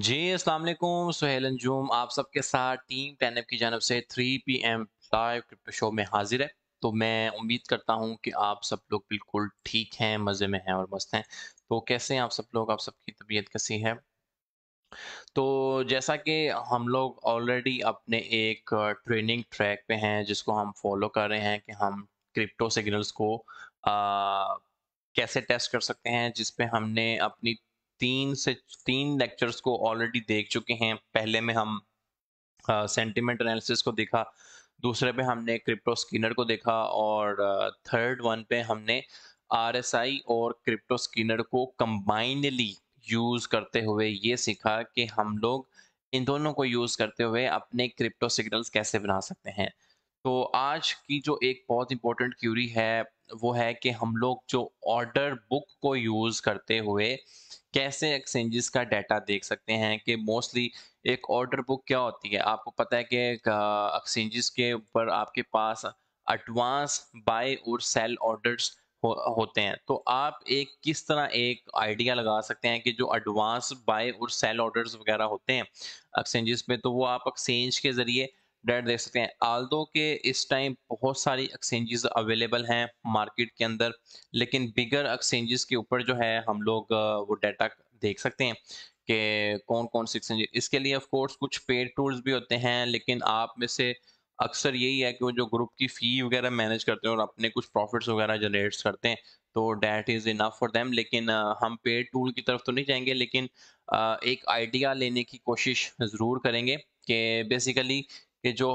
जी असलम सुहेल अंजुम आप सबके साथ टीम टेन की जानब से 3 P M live crypto show में हाजिर है तो मैं उम्मीद करता हूँ कि आप सब लोग बिल्कुल ठीक हैं मज़े में हैं और मस्त हैं तो कैसे हैं आप सब लोग आप सबकी तबीयत कैसी है तो जैसा कि हम लोग ऑलरेडी अपने एक ट्रेनिंग ट्रैक पे हैं जिसको हम फॉलो कर रहे हैं कि हम क्रिप्टो सिग्नल्स को आ, कैसे टेस्ट कर सकते हैं जिस हमने अपनी तीन से तीन लेक्चर्स को ऑलरेडी देख चुके हैं पहले में हम सेंटिमेंट uh, एनालिसिस को देखा दूसरे पे हमने क्रिप्टो स्किनर को देखा और थर्ड uh, वन पे हमने आरएसआई और क्रिप्टो स्किनर को कंबाइनली यूज़ करते हुए ये सीखा कि हम लोग इन दोनों को यूज़ करते हुए अपने क्रिप्टो सिग्नल्स कैसे बना सकते हैं तो आज की जो एक बहुत इंपॉर्टेंट क्यूरी है वो है कि हम लोग जो ऑर्डर बुक को यूज़ करते हुए कैसे एक्सचेंजेस का डाटा देख सकते हैं कि मोस्टली एक ऑर्डर बुक क्या होती है आपको पता है कि एक्सचेंजेस के ऊपर आपके पास एडवांस बाय और सेल ऑर्डर्स हो, होते हैं तो आप एक किस तरह एक आइडिया लगा सकते हैं कि जो एडवांस बाय और सेल ऑर्डर्स वगैरह होते हैं एक्सचेंजेस में तो वो आप एक्सचेंज के ज़रिए डेट देख सकते हैं आल दो के इस टाइम बहुत सारी एक्सचेंजेस अवेलेबल हैं मार्केट के अंदर लेकिन बिगर एक्सचेंजेस के ऊपर जो है हम लोग वो डाटा देख सकते हैं कि कौन कौन से एक्सचेंज इसके लिए ऑफ कोर्स कुछ पेड टूल्स भी होते हैं लेकिन आप में से अक्सर यही है कि वो जो ग्रुप की फ़ी वगैरह मैनेज करते हैं और अपने कुछ प्रॉफिट्स वगैरह जनरेट्स करते हैं तो that is enough for them लेकिन हम पेड टूल की तरफ तो नहीं जाएंगे लेकिन एक आइडिया लेने की कोशिश ज़रूर करेंगे कि बेसिकली कि जो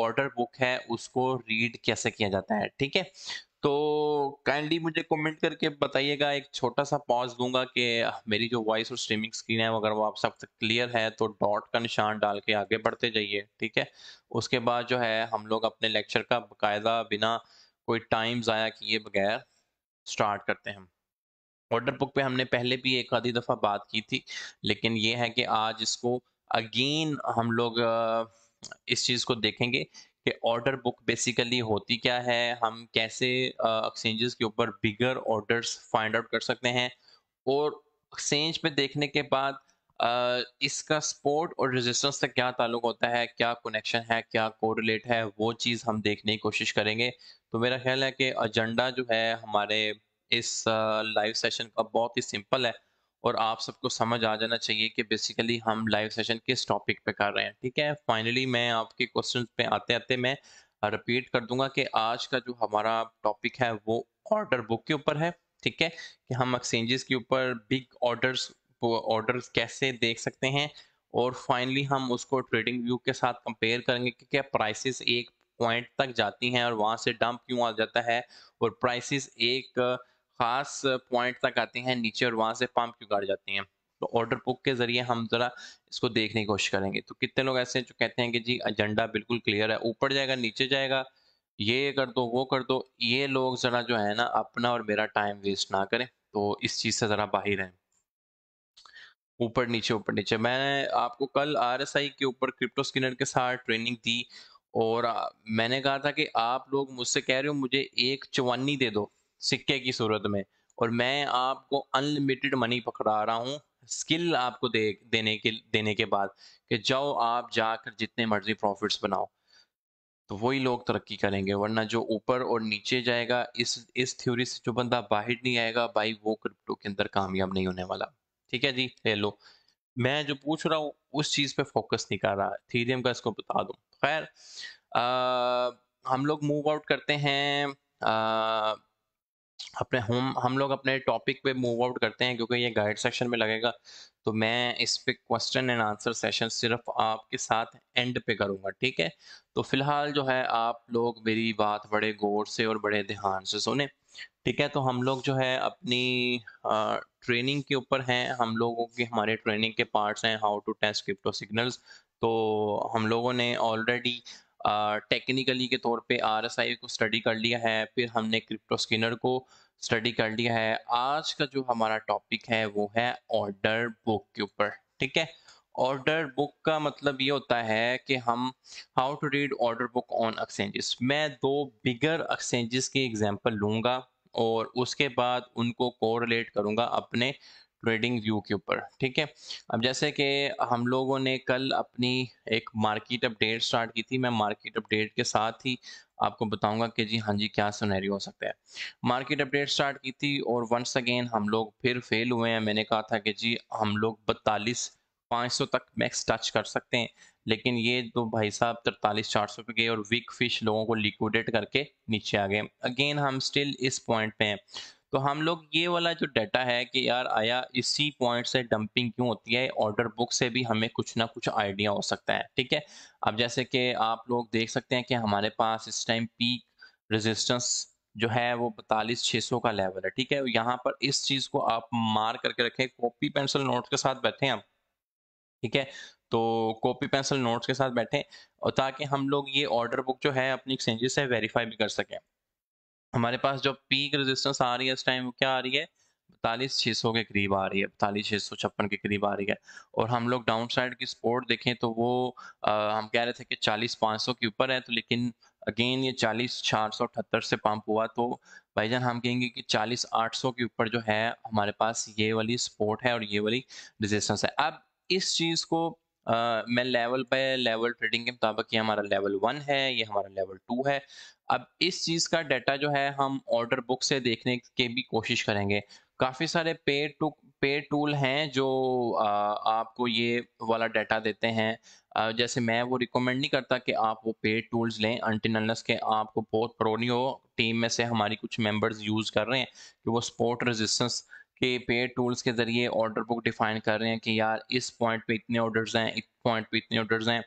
ऑर्डर बुक है उसको रीड कैसे किया जाता है ठीक है तो काइंडली मुझे कमेंट करके बताइएगा एक छोटा सा पॉज दूंगा कि मेरी जो वॉइस और स्ट्रीमिंग स्क्रीन है अगर वो आप सब तक क्लियर है तो डॉट का निशान डाल के आगे बढ़ते जाइए ठीक है उसके बाद जो है हम लोग अपने लेक्चर का बाकायदा बिना कोई टाइम ज़ाया किए बगैर स्टार्ट करते हैं ऑर्डर बुक पे हमने पहले भी एक आधी दफ़ा बात की थी लेकिन ये है कि आज इसको अगेन हम लोग इस चीज़ को देखेंगे कि ऑर्डर बुक बेसिकली होती क्या है हम कैसे एक्सचेंजेस के ऊपर बिगर ऑर्डर्स फाइंड आउट कर सकते हैं और एक्सचेंज पे देखने के बाद uh, इसका सपोर्ट और रेजिस्टेंस से क्या ताल्लुक होता है क्या कनेक्शन है क्या कोरिलेट है वो चीज़ हम देखने की कोशिश करेंगे तो मेरा ख्याल है कि एजेंडा जो है हमारे इस लाइव सेशन का बहुत ही सिंपल है और आप सबको समझ आ जाना चाहिए कि बेसिकली हम लाइव सेशन किस टॉपिक पे कर रहे हैं ठीक है फाइनली मैं आपके क्वेश्चन पे आते आते मैं रिपीट कर दूंगा कि आज का जो हमारा टॉपिक है वो ऑर्डर बुक के ऊपर है ठीक है कि हम एक्सचेंजेस के ऊपर बिग ऑर्डर्स ऑर्डर्स कैसे देख सकते हैं और फाइनली हम उसको ट्रेडिंग व्यू के साथ कंपेयर करेंगे कि क्या प्राइसेस एक पॉइंट तक जाती हैं और वहाँ से डंप क्यों आ जाता है और प्राइसेस एक खास पॉइंट तक आते हैं नीचे और वहां से पंप क्यों काट जाती हैं तो ऑर्डर बुक के जरिए हम जरा इसको देखने की कोशिश करेंगे तो कितने लोग ऐसे हैं जो कहते हैं कि जी एजेंडा बिल्कुल क्लियर है ऊपर जाएगा नीचे जाएगा ये कर दो वो कर दो ये लोग ज़रा जो है ना अपना और मेरा टाइम वेस्ट ना करें तो इस चीज़ से ज़रा बाहर रहें ऊपर नीचे ऊपर नीचे मैंने आपको कल आर के ऊपर क्रिप्टो स्किनर के साथ ट्रेनिंग दी और मैंने कहा था कि आप लोग मुझसे कह रहे हो मुझे एक चवन्नी दे दो सिक्के की सूरत में और मैं आपको अनलिमिटेड मनी पकड़ा रहा हूँ स्किल आपको दे देने के देने के बाद कि जाओ आप जाकर जितने मर्जी प्रॉफिट्स बनाओ तो वही लोग तरक्की करेंगे वरना जो ऊपर और नीचे जाएगा इस इस थ्योरी से जो बंदा बाहर नहीं आएगा भाई वो क्रिप्टो के अंदर कामयाब नहीं होने वाला ठीक है जी ले लो मैं जो पूछ रहा हूँ उस चीज़ पे फोकस नहीं कर रहा थीरियम का इसको बता दूँ खैर हम लोग मूव आउट करते हैं आ, अपने हम हम लोग अपने टॉपिक पे मूव आउट करते हैं क्योंकि ये गाइड सेक्शन में लगेगा तो मैं इस पे क्वेश्चन एंड आंसर सेशन सिर्फ आपके साथ एंड पे करूँगा ठीक है तो फिलहाल जो है आप लोग मेरी बात बड़े गौर से और बड़े ध्यान से सुने ठीक है तो हम लोग जो है अपनी आ, ट्रेनिंग के ऊपर हैं हम लोगों की हमारे ट्रेनिंग के पार्ट्स हैं how to test crypto signals तो हम लोगों ने ऑलरेडी टेक्निकली के तौर पे आरएसआई को स्टडी कर लिया है फिर हमने क्रिप्टो स्किनर को स्टडी कर लिया है आज का जो हमारा टॉपिक है वो है ऑर्डर बुक के ऊपर ठीक है ऑर्डर बुक का मतलब ये होता है कि हम how to read order book on exchanges मैं दो बिगर एक्सचेंजेस के एग्जांपल लूंगा और उसके बाद उनको कोरिलेट करूंगा अपने ट्रेडिंग व्यू के ऊपर ठीक है अब जैसे कि हम लोगों ने कल अपनी एक मार्केट अपडेट स्टार्ट की थी मैं मार्केट अपडेट के साथ ही आपको बताऊंगा कि जी हाँ जी क्या सुनहरी हो सकता है मार्केट अपडेट स्टार्ट की थी और वंस अगेन हम लोग फिर फेल हुए हैं मैंने कहा था कि जी हम लोग बत्तालीस पाँच सौ तक मैक्स टच कर सकते हैं लेकिन ये तो भाई साहब तरतालीस चार सौ पे गए और वीक फिश लोगों को लिक्विडेट करके नीचे आ गए अगेन हम स्टिल इस पॉइंट पे हैं तो हम लोग ये वाला जो डाटा है कि यार आया इसी पॉइंट से डंपिंग क्यों होती है ऑर्डर बुक से भी हमें कुछ ना कुछ आइडिया हो सकता है ठीक है अब जैसे कि आप लोग देख सकते हैं कि हमारे पास इस टाइम पीक रेजिस्टेंस जो है वो बतालीस छः सौ का लेवल है ठीक है यहाँ पर इस चीज़ को आप मार करके रखें कॉपी पेंसिल नोट के साथ बैठे आप ठीक है तो कॉपी पेंसिल नोट्स के साथ बैठे और ताकि हम लोग ये ऑर्डर बुक जो है अपनी एक्सचेंजेस से वेरीफाई भी कर सकें हमारे पास जो पीक रेजिस्टेंस आ रही है इस टाइम क्या आ रही है बतालीस छः सौ के करीब आ रही है बतालीस छः सौ छप्पन के करीब आ रही है और हम लोग डाउन साइड की सपोर्ट देखें तो वो आ, हम कह रहे थे कि चालीस पाँच सौ के ऊपर है तो लेकिन अगेन ये चालीस चार सौ अठहत्तर से पंप हुआ तो भाईजान हम कहेंगे कि चालीस आठ सौ के ऊपर जो है हमारे पास ये वाली सपोर्ट है और ये वाली रेजिस्टेंस है अब इस चीज़ को आ, मैं लेवल पे लेवल ट्रेडिंग के मुताबिक ये हमारा लेवल वन है ये हमारा लेवल टू है अब इस चीज़ का डाटा जो है हम ऑर्डर बुक से देखने के भी कोशिश करेंगे काफ़ी सारे पे टू पे टूल हैं जो आ, आपको ये वाला डाटा देते हैं आ, जैसे मैं वो रिकमेंड नहीं करता कि आप वो पेड टूल्स लें अनटिनस के आपको बहुत प्रोनियो टीम में से हमारी कुछ मेंबर्स यूज़ कर रहे हैं कि वो स्पोर्ट रेजिस्टेंस कि पेड टूल्स के ज़रिए ऑर्डर बुक डिफाइन कर रहे हैं कि यार इस पॉइंट पे इतने ऑर्डर्स हैं इस पॉइंट पे इतने ऑर्डर्स हैं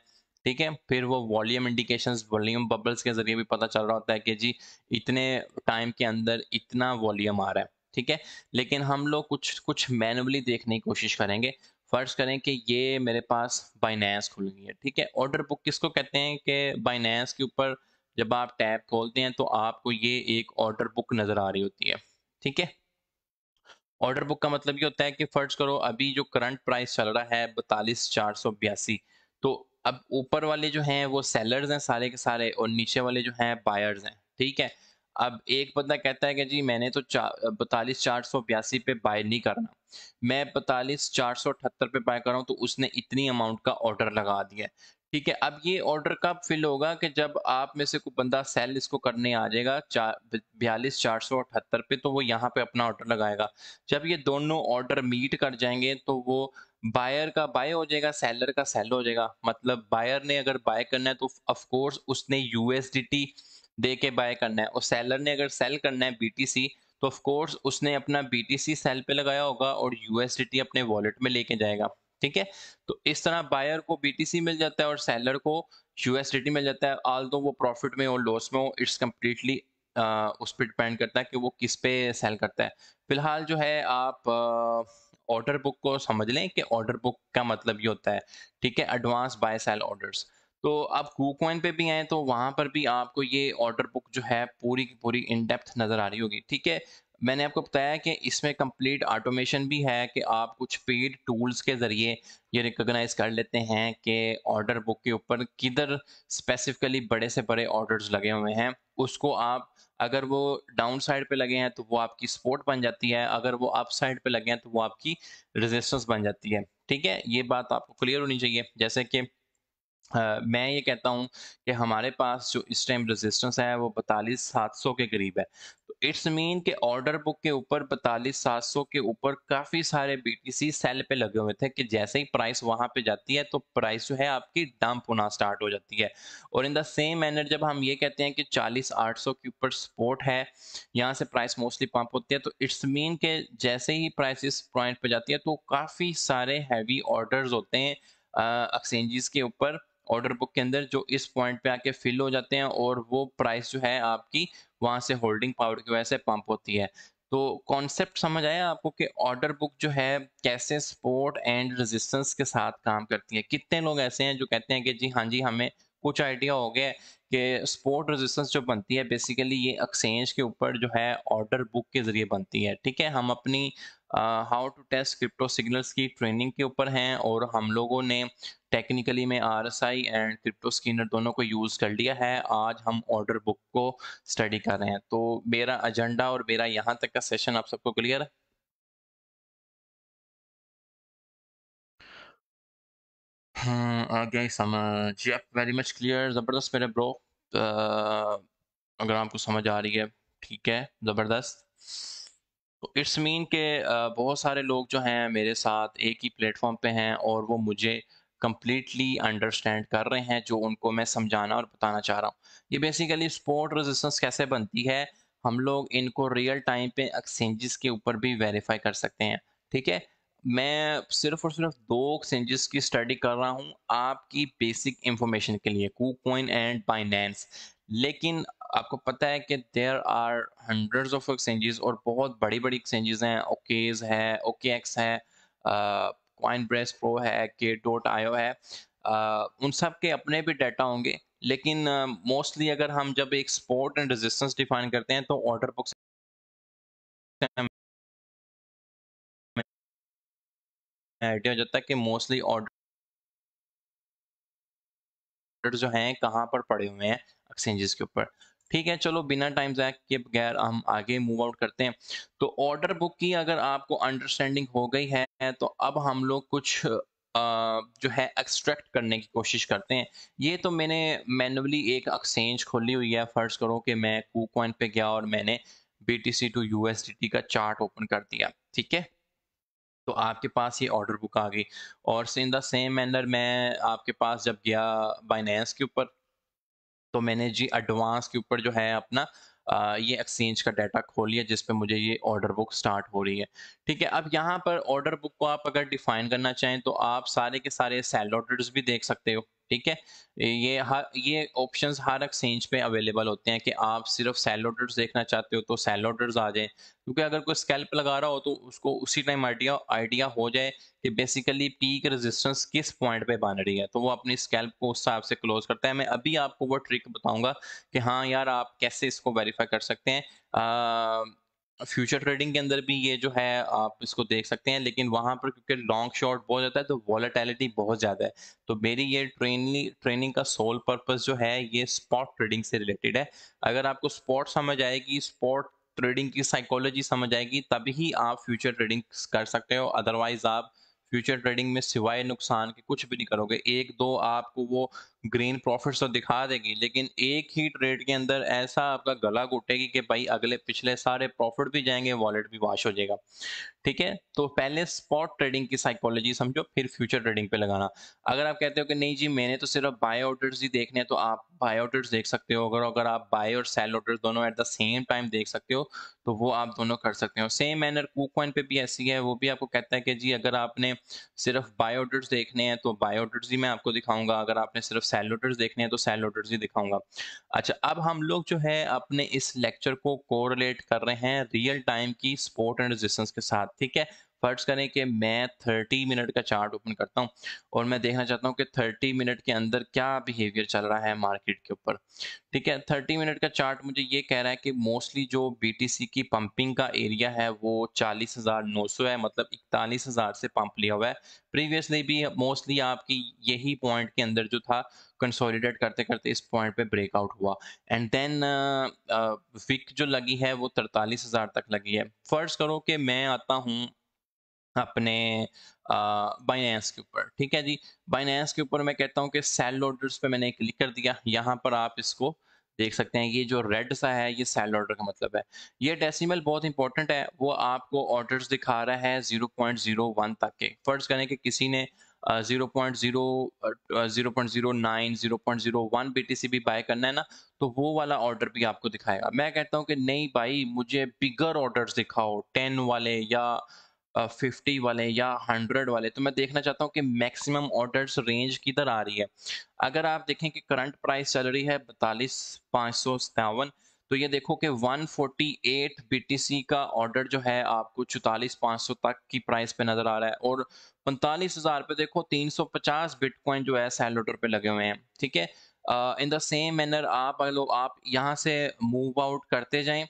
ठीक है फिर वो वॉल्यूम इंडिकेशंस वॉल्यूम बबल्स के ज़रिए भी पता चल रहा होता है कि जी इतने टाइम के अंदर इतना वॉल्यूम आ रहा है ठीक है लेकिन हम लोग कुछ कुछ मैनुअली देखने की कोशिश करेंगे फर्ज करें कि ये मेरे पास बाइनेंस खुल गई है ठीक है ऑर्डर बुक किसको कहते हैं कि बाइनेंस के ऊपर जब आप टैब खोलते हैं तो आपको ये एक ऑर्डर बुक नज़र आ रही होती है ठीक है ऑर्डर बुक का मतलब ये होता है कि फर्ज करो अभी जो करंट प्राइस चल रहा है बतालीस चार सौ बयासी तो अब ऊपर वाले जो हैं वो सेलर्स हैं सारे के सारे और नीचे वाले जो हैं बायर्स हैं ठीक है अब एक बंदा कहता है कि जी मैंने तो बतालीस चार सौ बयासी पे बाय नहीं करना मैं बतालीस चार सौ अठहत्तर पे बाय कर रहा हूँ तो उसने इतनी अमाउंट का ऑर्डर लगा दिया ठीक है अब ये ऑर्डर कब फिल होगा कि जब आप में से कोई बंदा सेल इसको करने आ जाएगा चार बयालीस चार सौ अठहत्तर पे तो वो यहाँ पे अपना ऑर्डर लगाएगा जब ये दोनों ऑर्डर मीट कर जाएंगे तो वो बायर का बाय हो जाएगा सेलर का सेल हो जाएगा मतलब बायर ने अगर बाय करना है तो ऑफ उसने यूएसडीटी दे के बाय करना है और सेलर ने अगर सेल करना है सी तो अफकोर्स उसने अपना सी सेल पे लगाया होगा और यूएसडीटी अपने वॉलेट में लेके जाएगा ठीक है तो इस तरह बायर को बीटीसी मिल जाता है और सेलर को यूएसडीटी मिल जाता है आल दो वो प्रॉफिट में और लॉस में हो इट्स कम्प्लीटली उस पर डिपेंड करता है कि वो किस पे सेल करता है फिलहाल जो है आप ऑर्डर बुक को समझ लें कि ऑर्डर बुक का मतलब ये होता है ठीक है एडवांस बाय सेल ऑर्डर्स तो आप कूकॉइन पे भी आए तो वहां पर भी आपको ये ऑर्डर बुक जो है पूरी की पूरी इन डेप्थ नज़र आ रही होगी ठीक है मैंने आपको बताया कि इसमें कंप्लीट ऑटोमेशन भी है कि आप कुछ पेड टूल्स के ज़रिए ये रिकोगनाइज कर लेते हैं कि ऑर्डर बुक के ऊपर किधर स्पेसिफिकली बड़े से बड़े ऑर्डर्स लगे हुए हैं उसको आप अगर वो डाउन साइड पे लगे हैं तो वो आपकी सपोर्ट बन जाती है अगर वो अप साइड पे लगे हैं तो वो आपकी रेजिस्टेंस बन जाती है ठीक है ये बात आपको क्लियर होनी चाहिए जैसे कि आ, मैं ये कहता हूँ कि हमारे पास जो इस टाइम रेजिस्टेंस है वो बतालीस सात सौ के करीब है तो इट्स मीन के ऑर्डर बुक के ऊपर बतालीस सात सौ के ऊपर काफ़ी सारे बीटीसी सेल पे लगे हुए थे कि जैसे ही प्राइस वहाँ पे जाती है तो प्राइस जो है आपकी डंप होना स्टार्ट हो जाती है और इन द सेम मैनर जब हम ये कहते हैं कि चालीस आठ सौ के ऊपर स्पोर्ट है यहाँ से प्राइस मोस्टली पंप होती है तो इट्स मीन के जैसे ही प्राइस इस पॉइंट पर जाती है तो काफ़ी सारे हैवी ऑर्डर होते हैं एक्सचेंजेस के ऊपर ऑर्डर बुक के अंदर जो इस पॉइंट पे आके फिल हो जाते हैं और वो प्राइस जो है आपकी वहां से होल्डिंग पावर की वजह से पंप होती है तो कॉन्सेप्ट समझ आया आपको कि ऑर्डर बुक जो है कैसे सपोर्ट एंड रेजिस्टेंस के साथ काम करती है कितने लोग ऐसे हैं जो कहते हैं कि जी हाँ जी हमें कुछ आइडिया हो गया कि स्पोर्ट रेजिस्टेंस जो बनती है बेसिकली ये एक्सचेंज के ऊपर जो है ऑर्डर बुक के ज़रिए बनती है ठीक है हम अपनी how to test crypto signals की ट्रेनिंग के ऊपर हैं और हम लोगों ने टेक्निकली में R S I and crypto screener दोनों को यूज़ कर लिया है आज हम ऑर्डर बुक को स्टडी कर रहे हैं तो मेरा एजेंडा और मेरा यहाँ तक का सेशन आप सबको क्लियर है आगे गया जी यप वेरी मच क्लियर ज़बरदस्त मेरे ब्रो अगर आपको समझ आ रही है ठीक है ज़बरदस्त तो इट्स मीन के बहुत सारे लोग जो हैं मेरे साथ एक ही प्लेटफॉर्म पे हैं और वो मुझे कम्प्लीटली अंडरस्टैंड कर रहे हैं जो उनको मैं समझाना और बताना चाह रहा हूँ ये बेसिकली स्पोर्ट रेजिस्टेंस कैसे बनती है हम लोग इनको रियल टाइम पे एक्सचेंजेस के ऊपर भी वेरीफाई कर सकते हैं ठीक है मैं सिर्फ और सिर्फ दो एक्सचेंजेस की स्टडी कर रहा हूँ आपकी बेसिक इंफॉर्मेशन के लिए कू एंड बाइनेंस लेकिन आपको पता है कि there are hundreds of exchanges और बहुत बड़ी बड़ी एक्सचेंजेस हैं ओकेज है ओके एक्स है कॉइन ब्रेस प्रो है के डॉट आयो है uh, उन सब के अपने भी डाटा होंगे लेकिन मोस्टली uh, अगर हम जब एक स्पोर्ट एंड रेजिस्टेंस डिफाइन करते हैं तो ऑर्डर बुक्स आइडिया हो जाता है कि मोस्टली ऑर्डर जो हैं कहाँ पर पड़े हुए हैं एक्सचेंजेस के ऊपर ठीक है चलो बिना टाइम जैक के बगैर हम आगे मूव आउट करते हैं तो ऑर्डर बुक की अगर आपको अंडरस्टैंडिंग हो गई है तो अब हम लोग कुछ जो है एक्सट्रैक्ट करने की कोशिश करते हैं ये तो मैंने मैनुअली एक एक्सचेंज खोली हुई है फर्ज करो कि मैं कूकॉइन पे गया और मैंने B T C to U का चार्ट ओपन कर दिया ठीक है तो आपके पास ये ऑर्डर बुक आ गई और इन द सेम मैनर मैं आपके पास जब गया बाइनेंस के ऊपर तो मैंने जी एडवांस के ऊपर जो है अपना आ, ये एक्सचेंज का डाटा लिया जिस पे मुझे ये ऑर्डर बुक स्टार्ट हो रही है ठीक है अब यहाँ पर ऑर्डर बुक को आप अगर डिफाइन करना चाहें तो आप सारे के सारे सेल ऑर्डर्स भी देख सकते हो ठीक है ये हर ये ऑप्शंस हर एक्सचेंज पे अवेलेबल होते हैं कि आप सिर्फ सेल ऑर्डर्स देखना चाहते हो तो सेल ऑर्डर्स आ जाए क्योंकि अगर कोई स्कैल्प लगा रहा हो तो उसको उसी टाइम आइडिया आइडिया हो जाए कि बेसिकली पीक रेजिस्टेंस किस पॉइंट पे बन रही है तो वो अपनी स्कैल्प को उस हिसाब से क्लोज करता है मैं अभी आपको वो ट्रिक बताऊंगा कि हाँ यार आप कैसे इसको वेरीफाई कर सकते हैं फ्यूचर ट्रेडिंग के अंदर भी ये जो है आप इसको देख सकते हैं लेकिन वहाँ पर क्योंकि लॉन्ग शॉर्ट बहुत ज़्यादा है तो वॉलेटैलिटी बहुत ज़्यादा है तो मेरी ये ट्रेनिंग ट्रेनिंग का सोल पर्पस जो है ये स्पॉट ट्रेडिंग से रिलेटेड है अगर आपको स्पॉट समझ आएगी स्पॉट ट्रेडिंग की साइकोलॉजी समझ आएगी तभी आप फ्यूचर ट्रेडिंग कर सकते हो अदरवाइज आप फ्यूचर ट्रेडिंग में सिवाय नुकसान के कुछ भी नहीं करोगे एक दो आपको वो ग्रीन प्रॉफिट्स तो दिखा देगी लेकिन एक ही ट्रेड के अंदर ऐसा आपका गला घुटेगी कि भाई अगले पिछले सारे प्रॉफिट भी जाएंगे वॉलेट भी वॉश हो जाएगा ठीक है तो पहले स्पॉट ट्रेडिंग की साइकोलॉजी समझो फिर फ्यूचर ट्रेडिंग पे लगाना अगर आप कहते हो कि नहीं जी मैंने तो सिर्फ बाय ऑर्डर्स ही देखने हैं तो आप बाय ऑर्डर्स देख सकते हो अगर अगर आप बाय और सेल ऑर्डर्स दोनों एट द सेम टाइम देख सकते हो तो वो आप दोनों कर सकते हो सेम मैनर कूक कॉइन पे भी ऐसी है वो भी आपको कहता है कि जी अगर आपने सिर्फ बाय ऑर्डर्स देखने हैं तो बाय ऑर्डर्स ही मैं आपको दिखाऊंगा अगर आपने सिर्फ सेल ऑर्डर्स देखने हैं तो सेल ऑर्डर्स ही दिखाऊंगा अच्छा अब हम लोग जो है अपने इस लेक्चर को कोरिलेट कर रहे हैं रियल टाइम की स्पोर्ट एंड रेजिस्टेंस के साथ ठीक है फर्ज करें कि मैं 30 मिनट का चार्ट ओपन करता हूँ और मैं देखना चाहता हूँ कि 30 मिनट के अंदर क्या बिहेवियर चल रहा है मार्केट के ऊपर ठीक है 30 मिनट का चार्ट मुझे ये कह रहा है कि मोस्टली जो बीटीसी की पंपिंग का एरिया है वो चालीस है मतलब इकतालीस से पंप लिया हुआ है प्रीवियसली भी मोस्टली आपकी यही पॉइंट के अंदर जो था कंसोलिडेट करते करते इस पॉइंट पे ब्रेकआउट हुआ एंड देन विक जो लगी है वो तरतालीस हज़ार तक लगी है फर्ज करो कि मैं आता हूँ अपने बाइनेंस के ऊपर ठीक है जी बाइनेंस के ऊपर मैं कहता हूँ कि सेल ऑर्डर्स पे मैंने क्लिक कर दिया यहाँ पर आप इसको देख सकते हैं ये जो रेड सा है ये सेल ऑर्डर का मतलब है ये डेसिमल बहुत इंपॉर्टेंट है वो आपको ऑर्डर्स दिखा रहा है 0.01 तक के फर्ज करें कि किसी ने वन बी टी सी भी बाय करना है ना तो वो वाला ऑर्डर भी आपको दिखाएगा मैं कहता हूँ कि नहीं भाई मुझे बिगर ऑर्डर दिखाओ टेन वाले या फिफ्टी वाले या हंड्रेड वाले तो मैं देखना चाहता हूँ कि मैक्सिमम ऑर्डर्स रेंज किधर आ रही है अगर आप देखें कि करंट प्राइस सैलरी है बतालीस पाँच सौ सत्तावन तो ये देखो कि 148 BTC का ऑर्डर जो है आपको चौतालीस पाँच सौ तक की प्राइस पे नजर आ रहा है और पैंतालीस हजार पे देखो 350 बिटकॉइन जो है सेल ऑर्डर पे लगे हुए हैं ठीक है इन द सेम मैनर आप लोग आप यहाँ से मूव आउट करते जाएं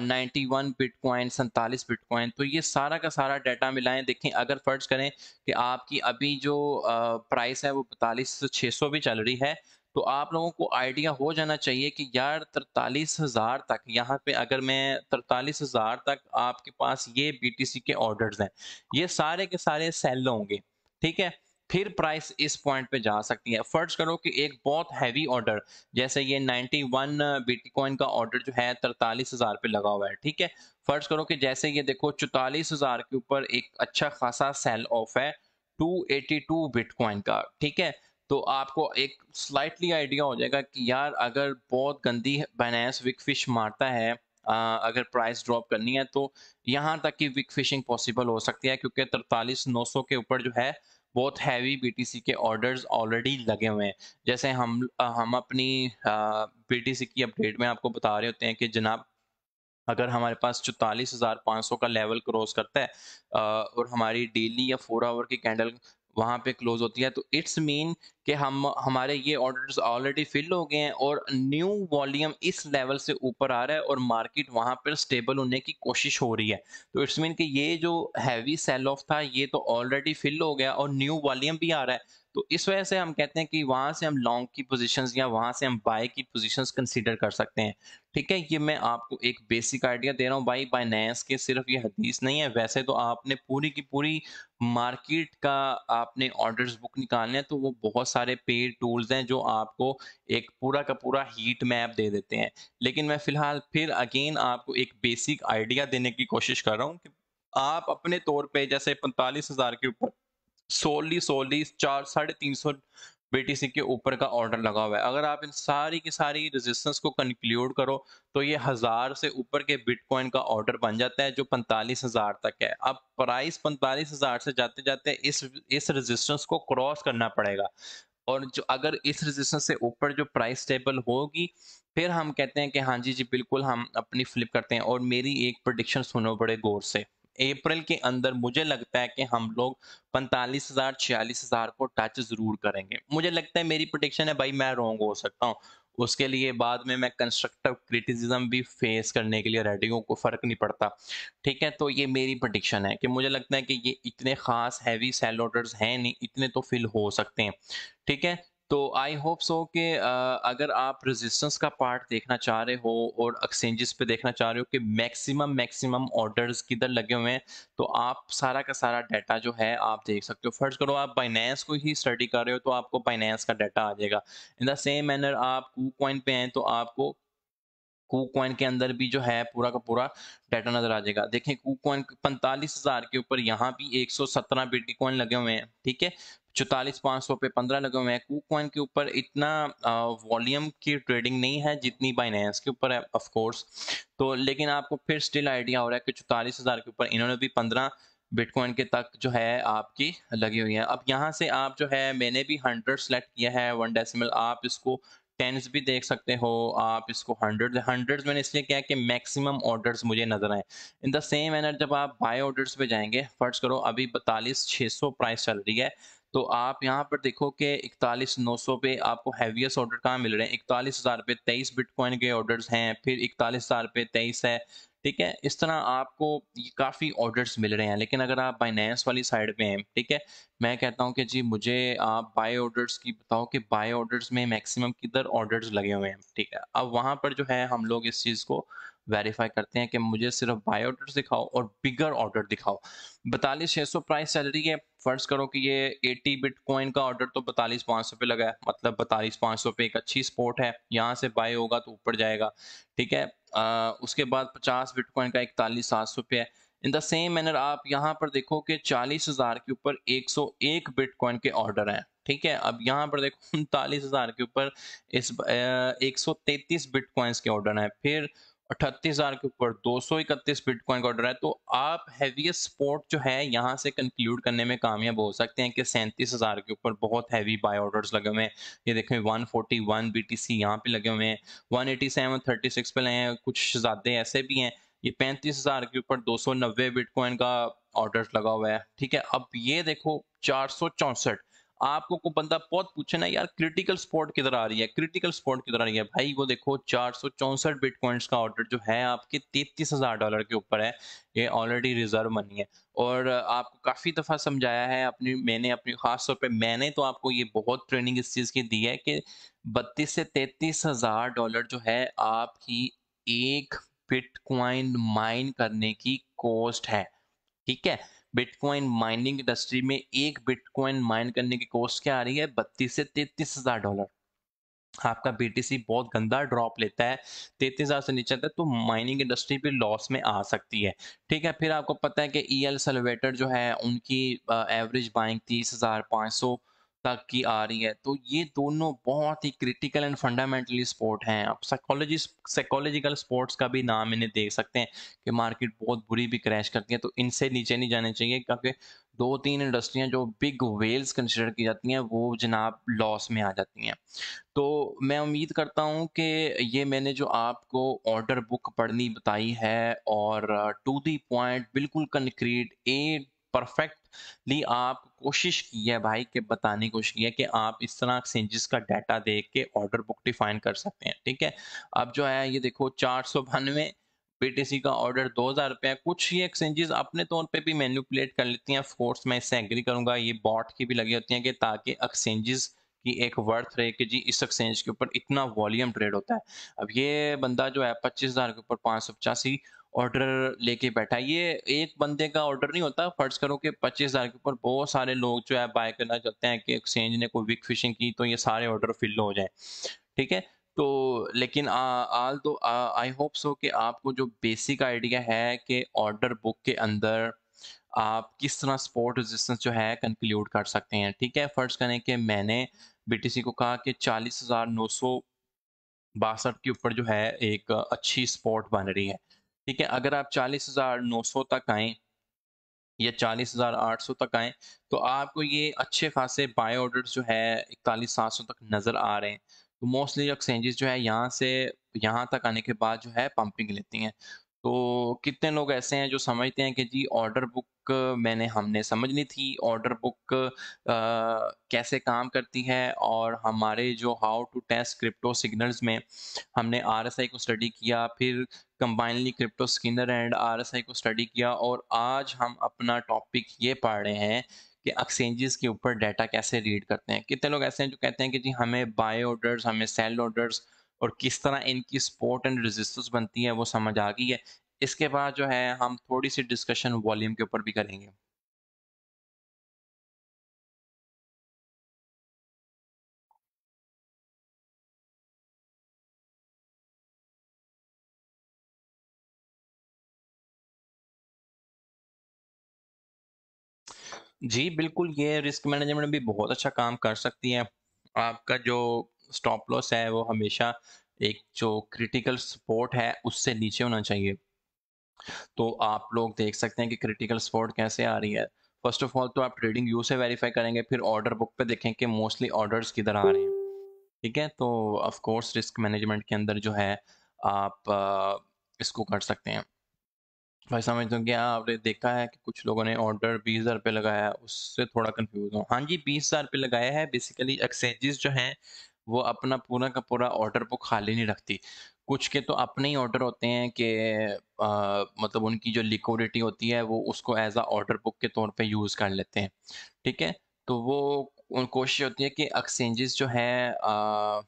नाइन्टी वन बिटकॉइन सैंतालीस बिटकॉइन तो ये सारा का सारा डाटा मिलाएं देखें अगर फर्ज करें कि आपकी अभी जो प्राइस है वो बतालीस छः सौ भी चल रही है तो आप लोगों को आइडिया हो जाना चाहिए कि यार तरतालीस हज़ार तक यहाँ पे अगर मैं तरतालीस हज़ार तक आपके पास ये सी के ऑर्डर्स हैं ये सारे के सारे सेल होंगे ठीक है फिर प्राइस इस पॉइंट पे जा सकती है फर्ज करो कि एक बहुत हैवी ऑर्डर जैसे ये 91 वन बिटकॉइन का ऑर्डर जो है तरतालीस हज़ार पे लगा हुआ है ठीक है फर्ज करो कि जैसे ये देखो चौतालीस हज़ार के ऊपर एक अच्छा खासा सेल ऑफ है 282 बिटकॉइन का ठीक है तो आपको एक स्लाइटली आइडिया हो जाएगा कि यार अगर बहुत गंदी बनास विकफिश मारता है आ, uh, अगर प्राइस ड्रॉप करनी है तो यहाँ तक कि विक फिशिंग पॉसिबल हो सकती है क्योंकि तरतालीस नौ सौ के ऊपर जो है बहुत हैवी बीटीसी के ऑर्डर्स ऑलरेडी लगे हुए हैं जैसे हम हम अपनी बीटीसी की अपडेट में आपको बता रहे होते हैं कि जनाब अगर हमारे पास चौतालीस हज़ार सौ का लेवल क्रॉस करता है और हमारी डेली या फोर आवर की कैंडल वहाँ पे क्लोज होती है तो इट्स मीन कि हम हमारे ये ऑर्डर्स ऑलरेडी फिल हो गए हैं और न्यू वॉल्यूम इस लेवल से ऊपर आ रहा है और मार्केट वहाँ पर स्टेबल होने की कोशिश हो रही है तो इट्स मीन कि ये जो हैवी सेल ऑफ था ये तो ऑलरेडी फिल हो गया और न्यू वॉल्यूम भी आ रहा है तो इस वजह से हम कहते हैं कि वहां से हम लॉन्ग की पोजीशन या वहां से हम बाय की पोजीशन कंसिडर कर सकते हैं ठीक है ये मैं आपको एक बेसिक आइडिया दे रहा हूँ बाई बाइनेंस के सिर्फ ये हदीस नहीं है वैसे तो आपने पूरी की पूरी मार्केट का आपने ऑर्डर्स बुक निकालने हैं तो वो बहुत सारे पेड टूल्स हैं जो आपको एक पूरा का पूरा हीट मैप दे देते हैं लेकिन मैं फिलहाल फिर अगेन आपको एक बेसिक आइडिया देने की कोशिश कर रहा हूँ कि आप अपने तौर पे जैसे पैंतालीस हज़ार के ऊपर सोलह सोलली चार साढ़े तीन सौ बीटीसी के ऊपर का ऑर्डर लगा हुआ है अगर आप इन सारी की सारी रेजिस्टेंस को कंक्लूड करो तो ये हज़ार से ऊपर के बिटकॉइन का ऑर्डर बन जाता है जो पैंतालीस हज़ार तक है अब प्राइस पैंतालीस हज़ार से जाते जाते इस इस रेजिस्टेंस को क्रॉस करना पड़ेगा और जो अगर इस रेजिस्टेंस से ऊपर जो प्राइस स्टेबल होगी फिर हम कहते हैं कि हाँ जी जी बिल्कुल हम अपनी फ्लिप करते हैं और मेरी एक प्रोडिक्शन सुनो बड़े गौर से अप्रैल के अंदर मुझे लगता है कि हम लोग पैंतालीस हजार छियालीस हजार को टच जरूर करेंगे मुझे लगता है मेरी प्रोडिक्शन है भाई मैं रॉन्ग हो सकता हूँ उसके लिए बाद में मैं कंस्ट्रक्टिव क्रिटिसिज्म भी फेस करने के लिए रेडी हूँ को फ़र्क नहीं पड़ता ठीक है तो ये मेरी प्रडिक्शन है कि मुझे लगता है कि ये इतने खास हैवी सेलोडर्स हैं नहीं इतने तो फिल हो सकते हैं ठीक है तो आई होप सो कि अगर आप रेजिस्टेंस का पार्ट देखना चाह रहे हो और एक्सचेंजेस पे देखना चाह रहे हो कि मैक्सिमम मैक्सिमम ऑर्डर्स किधर लगे हुए हैं तो आप सारा का सारा डाटा जो है आप देख सकते हो फर्ज करो आप फाइनेंस को ही स्टडी कर रहे हो तो आपको फाइनेंस का डाटा आ जाएगा इन द सेम मैनर आप कू पे आए तो आपको कू कॉइन के अंदर भी जो है पूरा का पूरा डाटा नजर आ जाएगा देखें कू कॉइन पैंतालीस हजार के ऊपर यहाँ भी 117 सौ के कॉइन लगे हुए हैं ठीक है चौतालीस पाँच सौ पे पंद्रह लगे हुए हैं कू कॉइन के ऊपर इतना वॉल्यूम की ट्रेडिंग नहीं है जितनी बाइनेंस के ऊपर है ऑफ कोर्स तो लेकिन आपको फिर स्टिल आइडिया हो रहा है कि चौतालीस हज़ार के ऊपर इन्होंने भी पंद्रह बिटकॉइन के तक जो है आपकी लगी हुई है अब यहाँ से आप जो है मैंने भी हंड्रेड सेलेक्ट किया है वन डेसिमल आप इसको टेंस भी देख सकते हो आप इसको हंड्रेड हंड्रेड मैंने इसलिए किया कि मैक्सिमम ऑर्डर्स मुझे नजर आए इन द सेम मैनर जब आप बाय ऑर्डर्स पे जाएंगे फर्ज करो अभी बतालीस छः सौ प्राइस चल रही है तो आप यहाँ पर देखो कि इकतालीस नौ सौ पे आपको हैवियस्ट ऑर्डर कहाँ मिल रहे हैं इकतालीस हज़ार पे तेईस बिटकॉइन के ऑर्डर्स हैं फिर इकतालीस हज़ार पे तेईस है ठीक है इस तरह आपको काफ़ी ऑर्डर्स मिल रहे हैं लेकिन अगर आप बाइनेंस वाली साइड पे हैं ठीक है मैं कहता हूँ कि जी मुझे आप बाय ऑर्डर्स की बताओ कि बाय ऑर्डर्स में मैक्सिमम किधर ऑर्डर्स लगे हुए हैं ठीक है अब वहाँ पर जो है हम लोग इस चीज़ को वेरीफाई करते हैं कि मुझे सिर्फ बाय ऑर्डर दिखाओ और बिगर ऑर्डर दिखाओ बतालीस छः सौ प्राइस सैलरी है फर्ज करो कि ये एटी बिट कॉइन का ऑर्डर तो बतालीस पाँच सौ पे लगा है मतलब बतालीस पाँच सौ पे एक अच्छी स्पोर्ट है यहाँ से बाय होगा तो ऊपर जाएगा ठीक है आ, उसके बाद पचास बिट कॉइन का इकतालीस सात सौ पे है इन द सेम मैनर आप यहाँ पर देखो कि चालीस हजार के ऊपर एक सौ एक बिट कॉइन के ऑर्डर हैं ठीक है अब यहाँ पर देखो उनतालीस हजार के ऊपर इस एक सौ तैतीस बिट बिटकॉइंस के ऑर्डर हैं फिर अठतीस हजार के ऊपर दो सौ इकतीस बिटकॉइन का ऑर्डर है तो आप हैवीएस्ट स्पोर्ट जो है यहाँ से कंक्लूड करने में कामयाब हो सकते हैं कि सैंतीस हजार के ऊपर बहुत हैवी बाय ऑर्डर्स लगे हुए हैं ये देखें one forty one B T C यहाँ पे लगे हुए हैं one eighty seven thirty six पे लगे हैं कुछ ज्यादा ऐसे भी हैं ये पैंतीस हजार के ऊपर दो सौ नब्बे बिटकॉइन का ऑर्डर लगा हुआ है ठीक है अब ये देखो चार सौ चौंसठ आपको को बंदा बहुत पूछे ना यार क्रिटिकल स्पॉट किधर आ रही है क्रिटिकल स्पॉट किधर आ रही है भाई वो देखो चार सौ चौंसठ बिटकॉइंस का ऑर्डर जो है आपके तैतीस हजार डॉलर के ऊपर है ये ऑलरेडी रिजर्व मनी है और आपको काफ़ी दफ़ा समझाया है अपनी मैंने अपनी खास तौर पे मैंने तो आपको ये बहुत ट्रेनिंग इस चीज़ की दी है कि बत्तीस से तैतीस हज़ार डॉलर जो है आपकी एक बिटकॉइन माइन करने की कॉस्ट है ठीक है बिटकॉइन माइनिंग इंडस्ट्री में एक बिटकॉइन माइन करने की कॉस्ट क्या आ रही है बत्तीस से तैतीस हजार डॉलर आपका बीटीसी बहुत गंदा ड्रॉप लेता है तैतीस हज़ार से नीचे आता है तो माइनिंग इंडस्ट्री भी लॉस में आ सकती है ठीक है फिर आपको पता है कि ई एल सलवेटर जो है उनकी एवरेज बाइंग तीस हज़ार पाँच सौ तक की आ रही है तो ये दोनों बहुत ही क्रिटिकल एंड फंडामेंटली स्पोर्ट हैं आप साइकोलॉजी साइकोलॉजिकल स्पोर्ट्स का भी नाम इन्हें देख सकते हैं कि मार्केट बहुत बुरी भी क्रैश करती है तो इनसे नीचे नहीं जाने चाहिए क्योंकि दो तीन इंडस्ट्रियां जो बिग वेल्स कंसिडर की जाती हैं वो जनाब लॉस में आ जाती हैं तो मैं उम्मीद करता हूँ कि ये मैंने जो आपको ऑर्डर बुक पढ़नी बताई है और टू दी पॉइंट बिल्कुल कंक्रीट ए परफेक्टली आप कोशिश की है भाई के बताने की कोशिश की है कि आप इस तरह एक्सचेंजेस का डाटा देख के ऑर्डर बुक डिफाइन कर सकते हैं ठीक है अब जो है ये देखो चार सौ बानवे बीटीसी का ऑर्डर दो हज़ार रुपया कुछ ये एक्सचेंजेस अपने तौर पे भी मैन्यूपुलेट कर लेती हैं फोर्स मैं इससे एग्री करूंगा ये बॉट की भी लगी होती है कि ताकि एक्सचेंजेस की एक वर्थ रहे कि जी इस एक्सचेंज के ऊपर इतना वॉल्यूम ट्रेड होता है अब ये बंदा जो है पच्चीस हज़ार के ऊपर पाँच सौ पचासी ऑर्डर लेके बैठा ये एक बंदे का ऑर्डर नहीं होता फर्ज करो कि पच्चीस हज़ार के ऊपर बहुत सारे लोग जो है बाय करना चाहते हैं कि एक्सचेंज ने कोई विक फिशिंग की तो ये सारे ऑर्डर फिल हो जाए ठीक है तो लेकिन आल तो आई होप सो कि आपको जो बेसिक आइडिया है कि ऑर्डर बुक के अंदर आप किस तरह स्पोर्ट रेजिस्टेंस जो है कंक्लूड कर सकते हैं ठीक है फर्ज करें कि मैंने बी को कहा कि चालीस हज़ार नौ सौ बासठ के ऊपर जो है एक अच्छी स्पॉट बन रही है ठीक है अगर आप चालीस हजार नौ सौ तक आए या चालीस हजार आठ सौ तक आए तो आपको ये अच्छे खासे बाय ऑर्डर जो है इकतालीस सात सौ तक नज़र आ रहे हैं तो मोस्टली एक्सचेंजेस जो है यहाँ से यहाँ तक आने के बाद जो है पंपिंग लेती हैं तो कितने लोग ऐसे हैं जो समझते हैं कि जी ऑर्डर बुक मैंने हमने समझनी थी ऑर्डर बुक कैसे काम करती है और हमारे जो how to test crypto signals में हमने आरएसआई को स्टडी किया फिर combinedly crypto screener and RSI को स्टडी किया और आज हम अपना टॉपिक ये पढ़ रहे हैं कि एक्सचेंजेस के ऊपर डाटा कैसे रीड करते हैं कितने लोग ऐसे हैं जो कहते हैं कि जी हमें बाय ऑर्डर्स हमें सेल ऑर्डर्स और किस तरह इनकी सपोर्ट एंड रेजिस्टेंस बनती है वो समझ आ गई है इसके बाद जो है हम थोड़ी सी डिस्कशन वॉल्यूम के ऊपर भी करेंगे जी बिल्कुल ये रिस्क मैनेजमेंट भी बहुत अच्छा काम कर सकती है आपका जो स्टॉप लॉस है वो हमेशा एक जो क्रिटिकल सपोर्ट है उससे नीचे होना चाहिए तो आप लोग देख सकते हैं कि क्रिटिकल स्पॉट कैसे आ रही है फर्स्ट ऑफ ऑल तो आप ट्रेडिंग व्यू से वेरीफाई करेंगे फिर ऑर्डर बुक पे देखें कि मोस्टली ऑर्डर्स किधर आ रहे हैं ठीक है तो ऑफ कोर्स रिस्क मैनेजमेंट के अंदर जो है आप आ, इसको कर सकते हैं भाई समझ दो तो क्या आपने देखा है कि कुछ लोगों ने ऑर्डर बीस हज़ार रुपये लगाया है उससे थोड़ा कन्फ्यूज हो हाँ जी बीस हज़ार रुपये लगाया है बेसिकली एक्सचेंजेस जो हैं वो अपना पूरा का पूरा ऑर्डर वो खाली नहीं रखती कुछ के तो अपने ही ऑर्डर होते हैं कि मतलब उनकी जो लिक्विडिटी होती है वो उसको एज आ ऑर्डर बुक के तौर पे यूज़ कर लेते हैं ठीक है तो वो उन कोशिश होती है कि एक्सचेंजेस जो आ,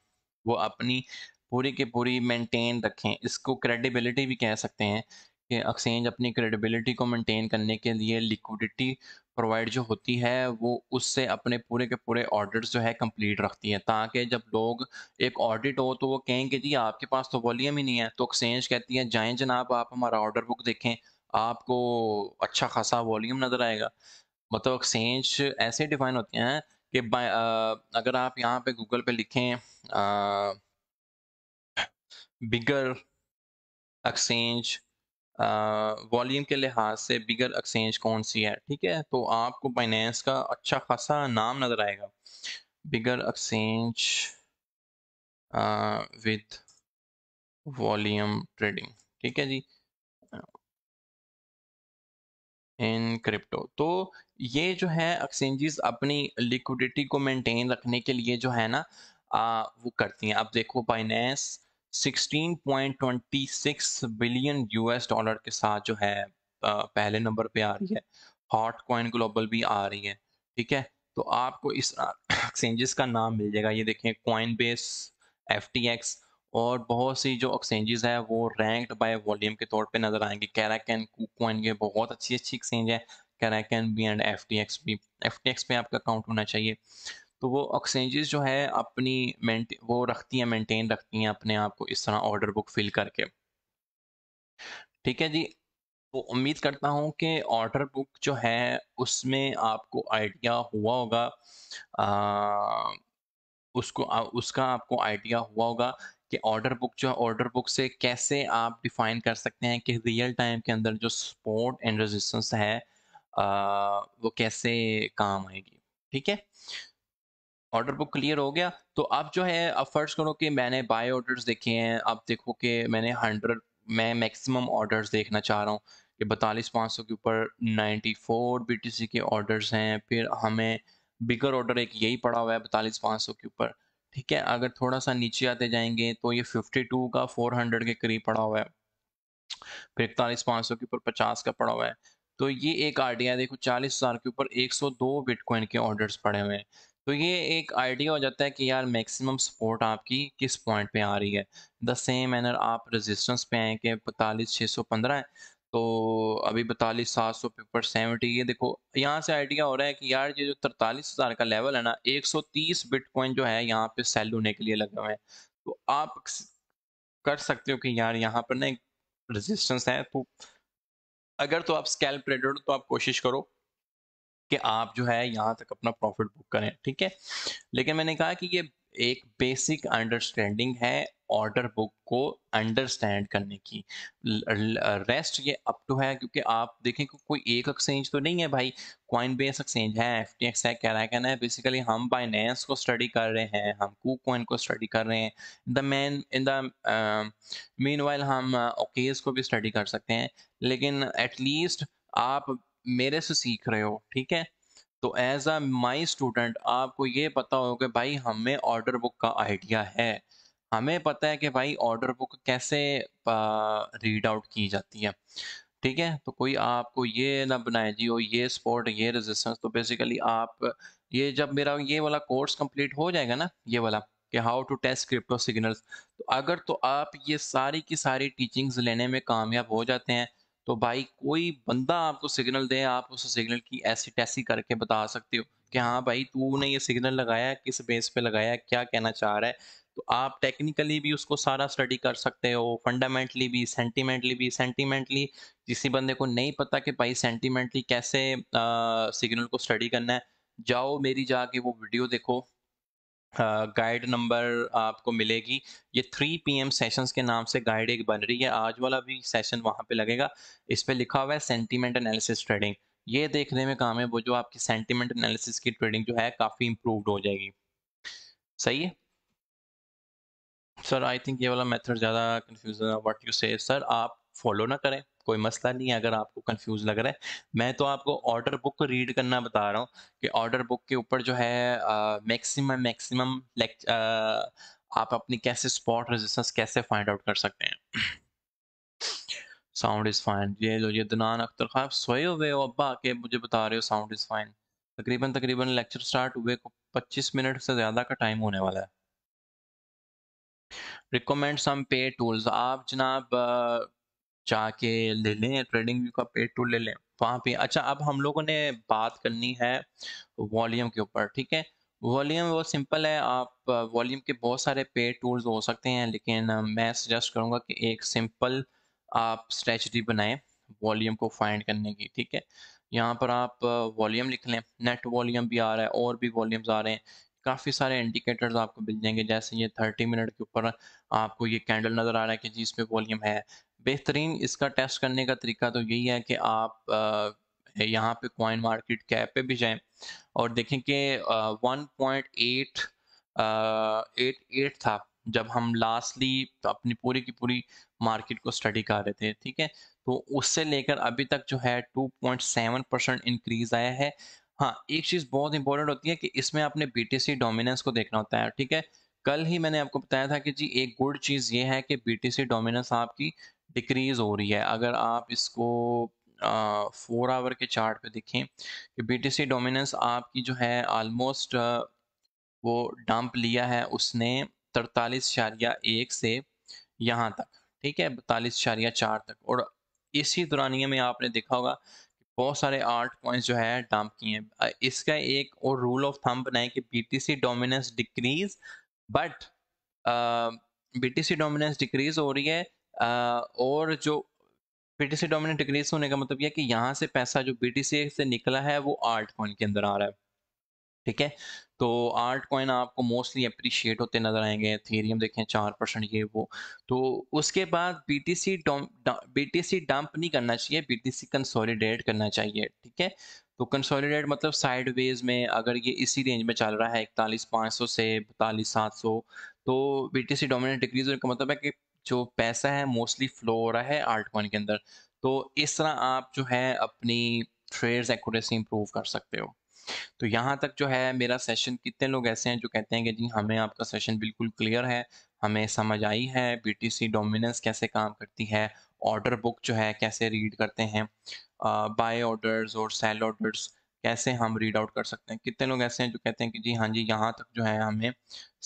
वो अपनी पूरी की पूरी मेंटेन रखें इसको क्रेडिबिलिटी भी कह सकते हैं कि एक्सचेंज अपनी क्रेडिबिलिटी को मेंटेन करने के लिए लिक्विडिटी प्रोवाइड जो होती है वो उससे अपने पूरे के पूरे ऑर्डर्स जो है कंप्लीट रखती है ताकि जब लोग एक ऑडिट हो तो वो कहें कि जी आपके पास तो वॉल्यूम ही नहीं है तो एक्सचेंज कहती है जाए जनाब आप हमारा ऑर्डर बुक देखें आपको अच्छा खासा वॉल्यूम नज़र आएगा मतलब एक्सचेंज ऐसे डिफाइन होते हैं कि अगर आप यहाँ पे गूगल पे लिखें आ, बिगर एक्सचेंज वॉल्यूम के लिहाज से बिगर एक्सचेंज कौन सी है ठीक है तो आपको बाइनेंस का अच्छा खासा नाम नज़र आएगा bigger exchange with volume trading ठीक है जी इन क्रिप्टो तो ये जो है एक्सचेंजेस अपनी लिक्विडिटी को मेंटेन रखने के लिए जो है ना आ, वो करती हैं आप देखो बाइनेंस 16.26 बिलियन यूएस डॉलर के साथ जो है पहले नंबर पे आ रही है हॉट कॉइन ग्लोबल भी आ रही है ठीक है तो आपको इस एक्सचेंजेस का नाम मिल जाएगा ये देखें कॉइन बेस एफ और बहुत सी जो एक्सचेंजेस है वो रैंक्ड बाय वॉल्यूम के तौर पे नजर आएंगे कैराकैन कूकॉइन ये बहुत अच्छी अच्छी एक्सचेंज है Kraken B and F T X भी एफ टी एक्स पे आपका अकाउंट होना चाहिए तो वो एक्सचेंजेस जो है अपनी वो रखती हैं मेंटेन रखती हैं अपने आप को इस तरह ऑर्डर बुक फिल करके ठीक है जी तो उम्मीद करता हूँ कि ऑर्डर बुक जो है उसमें आपको आइडिया हुआ होगा आ, उसको आ, उसका आपको आइडिया हुआ होगा कि ऑर्डर बुक जो है ऑर्डर बुक से कैसे आप डिफाइन कर सकते हैं कि रियल टाइम के अंदर जो सपोर्ट एंड रेजिस्टेंस है आ, वो कैसे काम आएगी ठीक है ऑर्डर बुक क्लियर हो गया तो आप जो है अब फर्ज करो कि मैंने बाय ऑर्डर्स देखे हैं आप देखो कि मैंने हंड्रेड मैं मैक्सिमम ऑर्डर्स देखना चाह रहा हूँ कि बतालीस पाँच सौ के ऊपर ninety four B T C के ऑर्डर्स हैं फिर हमें बिगर ऑर्डर एक यही पड़ा हुआ है बतालीस पाँच सौ के ऊपर ठीक है अगर थोड़ा सा नीचे आते जाएंगे तो ये फिफ्टी टू का फोर हंड्रेड के करीब पड़ा हुआ है फिर इकतालीस पाँच सौ के ऊपर पचास का पड़ा हुआ है तो ये एक आइडिया देखो चालीस हज़ार के ऊपर एक सौ दो बिटकॉइन के ऑर्डर्स पड़े हुए हैं तो ये एक आइडिया हो जाता है कि यार मैक्सिमम सपोर्ट आपकी किस पॉइंट पे आ रही है द सेम मैनर आप रेजिस्टेंस पे आए कि बतालीस छः सौ पंद्रह है तो अभी बतालीस सात सौ पेपर सेवेंटी ये देखो यहाँ से आइडिया हो रहा है कि यार ये जो तरतालीस हज़ार का लेवल है ना एक सौ तीस बिटकॉइन जो है यहाँ पे सेल होने के लिए लगे हुए हैं तो आप कर सकते हो कि यार यहाँ पर ना एक रेजिस्टेंस है तो अगर तो आप स्कैल्प हो तो आप कोशिश करो कि आप जो है यहाँ तक अपना प्रॉफिट बुक करें ठीक है लेकिन मैंने कहा कि ये एक बेसिक अंडरस्टैंडिंग है ऑर्डर बुक को अंडरस्टैंड करने की रेस्ट ये अप टू है क्योंकि आप देखें कि कोई एक एक्सचेंज तो नहीं है भाई कॉइन बेस एक्सचेंज है एफ टी एक्स है क्या रहा है बेसिकली हम बाइनेंस को स्टडी कर रहे हैं हम कू कॉइन को स्टडी कर रहे हैं the man in the mean हम ओकेज uh, को भी स्टडी कर सकते हैं लेकिन एटलीस्ट आप मेरे से सीख रहे हो ठीक है तो एज अ माई स्टूडेंट आपको ये पता हो कि भाई हमें ऑर्डर बुक का आइडिया है हमें पता है कि भाई ऑर्डर बुक कैसे रीड आउट की जाती है ठीक है तो कोई आपको ये ना बनाए जी हो ये स्पोर्ट ये रेजिस्टेंस तो बेसिकली आप ये जब मेरा ये वाला कोर्स कंप्लीट हो जाएगा ना ये वाला कि how to test crypto signals तो अगर तो आप ये सारी की सारी टीचिंग्स लेने में कामयाब हो जाते हैं तो भाई कोई बंदा आपको सिग्नल दे आप उस सिग्नल की ऐसी टैसी करके बता सकते हो कि हाँ भाई तूने ये सिग्नल लगाया किस बेस पे लगाया क्या कहना चाह रहा है तो आप टेक्निकली भी उसको सारा स्टडी कर सकते हो फंडामेंटली भी सेंटिमेंटली भी सेंटिमेंटली जिस बंदे को नहीं पता कि भाई सेंटिमेंटली कैसे सिग्नल को स्टडी करना है जाओ मेरी जाके वो वीडियो देखो गाइड नंबर आपको मिलेगी ये थ्री पीएम सेशंस के नाम से गाइड एक बन रही है आज वाला भी सेशन वहाँ पे लगेगा इस पर लिखा हुआ है सेंटीमेंट एनालिसिस ट्रेडिंग ये देखने में काम है वो जो आपकी सेंटीमेंट एनालिसिस की ट्रेडिंग जो है काफ़ी इम्प्रूवड हो जाएगी सही है सर आई थिंक ये वाला मेथड ज़्यादा confusion what you say sir आप फॉलो ना करें कोई मसला नहीं है अगर आपको कंफ्यूज लग रहा है मैं तो आपको ऑर्डर बुक को रीड करना बता रहा हूँ कि ऑर्डर बुक के ऊपर जो है मैक्सिमम मैक्सिमम लाइक आप अपनी कैसे स्पॉट रेजिस्टेंस कैसे फाइंड आउट कर सकते हैं साउंड इज़ फाइन ये लो ये दनान अख्तर खान सोए हुए हो अब आके मुझे बता रहे हो साउंड इज़ फाइन तकरीबन तकरीबन लेक्चर स्टार्ट हुए को 25 मिनट से ज़्यादा का टाइम होने वाला है रिकमेंड सम पे टूल्स आप जनाब जाके ले लें ट्रेडिंग व्यू का पेड टूल ले लें वहाँ पे अच्छा अब हम लोगों ने बात करनी है वॉल्यूम के ऊपर ठीक है वॉल्यूम वो सिंपल है आप वॉल्यूम के बहुत सारे पेड टूल्स हो सकते हैं लेकिन मैं सजेस्ट करूँगा कि एक सिंपल आप स्ट्रेचरी बनाएं वॉल्यूम को फाइंड करने की ठीक है यहाँ पर आप वॉल्यूम लिख लें नेट वॉल्यूम भी आ रहा है और भी वॉल्यूम्स आ रहे हैं काफ़ी सारे इंडिकेटर्स आपको मिल जाएंगे जैसे ये थर्टी मिनट के ऊपर आपको ये कैंडल नज़र आ रहा है कि जी इसमें वॉल्यूम है बेहतरीन इसका टेस्ट करने का तरीका तो यही है कि आप यहाँ पे कॉइन मार्केट कैप पे भी जाएं और देखें कि one point eight eight eight था जब हम लास्टली तो अपनी पूरी की पूरी मार्केट को स्टडी कर रहे थे ठीक है तो उससे लेकर अभी तक जो है 2.7 परसेंट इंक्रीज आया है हाँ एक चीज़ बहुत इंपॉर्टेंट होती है कि इसमें आपने बीटीसी डोमिनेंस को देखना होता है ठीक है कल ही मैंने आपको बताया था कि जी एक गुड चीज़ ये है कि बीटीसी डोमिनेंस आपकी डिक्रीज हो रही है अगर आप इसको फोर आवर के चार्ट पे देखें कि बीटीसी डोमिनेंस आपकी जो है ऑलमोस्ट वो डंप लिया है उसने तरतालीस शारिया एक से यहाँ तक ठीक है बतालीस शारिया चार तक और इसी दौरानिया में आपने देखा होगा बहुत सारे आर्ट पॉइंट्स जो है डंप किए हैं इसका एक और रूल ऑफ थंब बनाए कि BTC dominance decrease but BTC dominance decrease हो रही है uh, और जो बीटीसी डोमिनेंस डिक्रीज होने का मतलब यह कि यहाँ से पैसा जो बीटीसी से निकला है वो आर्ट कॉइन के अंदर आ रहा है ठीक है तो आर्ट कॉइन आपको मोस्टली अप्रिशिएट होते नजर आएंगे थेरियम देखें चार परसेंट ये वो तो उसके बाद B T C B T C dump नहीं करना चाहिए बी टी सी कंसोलिडेट करना चाहिए ठीक है तो कंसोलिडेट मतलब साइड वेज में अगर ये इसी रेंज में चल रहा है इकतालीस पाँच सौ से बतालीस सात सौ तो B T C dominate decrease होने का मतलब है कि जो पैसा है मोस्टली फ्लो हो रहा है आर्ट कॉइन के अंदर तो इस तरह आप जो है अपनी ट्रेड्स एक्यूरेसी इंप्रूव कर सकते हो तो यहाँ तक जो है मेरा सेशन कितने लोग ऐसे हैं जो कहते हैं कि जी हमें आपका सेशन बिल्कुल क्लियर है हमें समझ आई है बीटीसी डोमिनेंस कैसे काम करती है ऑर्डर बुक जो है कैसे रीड करते हैं बाय ऑर्डर्स और सेल ऑर्डर्स कैसे हम रीड आउट कर सकते हैं कितने लोग ऐसे हैं जो कहते हैं कि जी हाँ जी यहाँ तक जो है हमें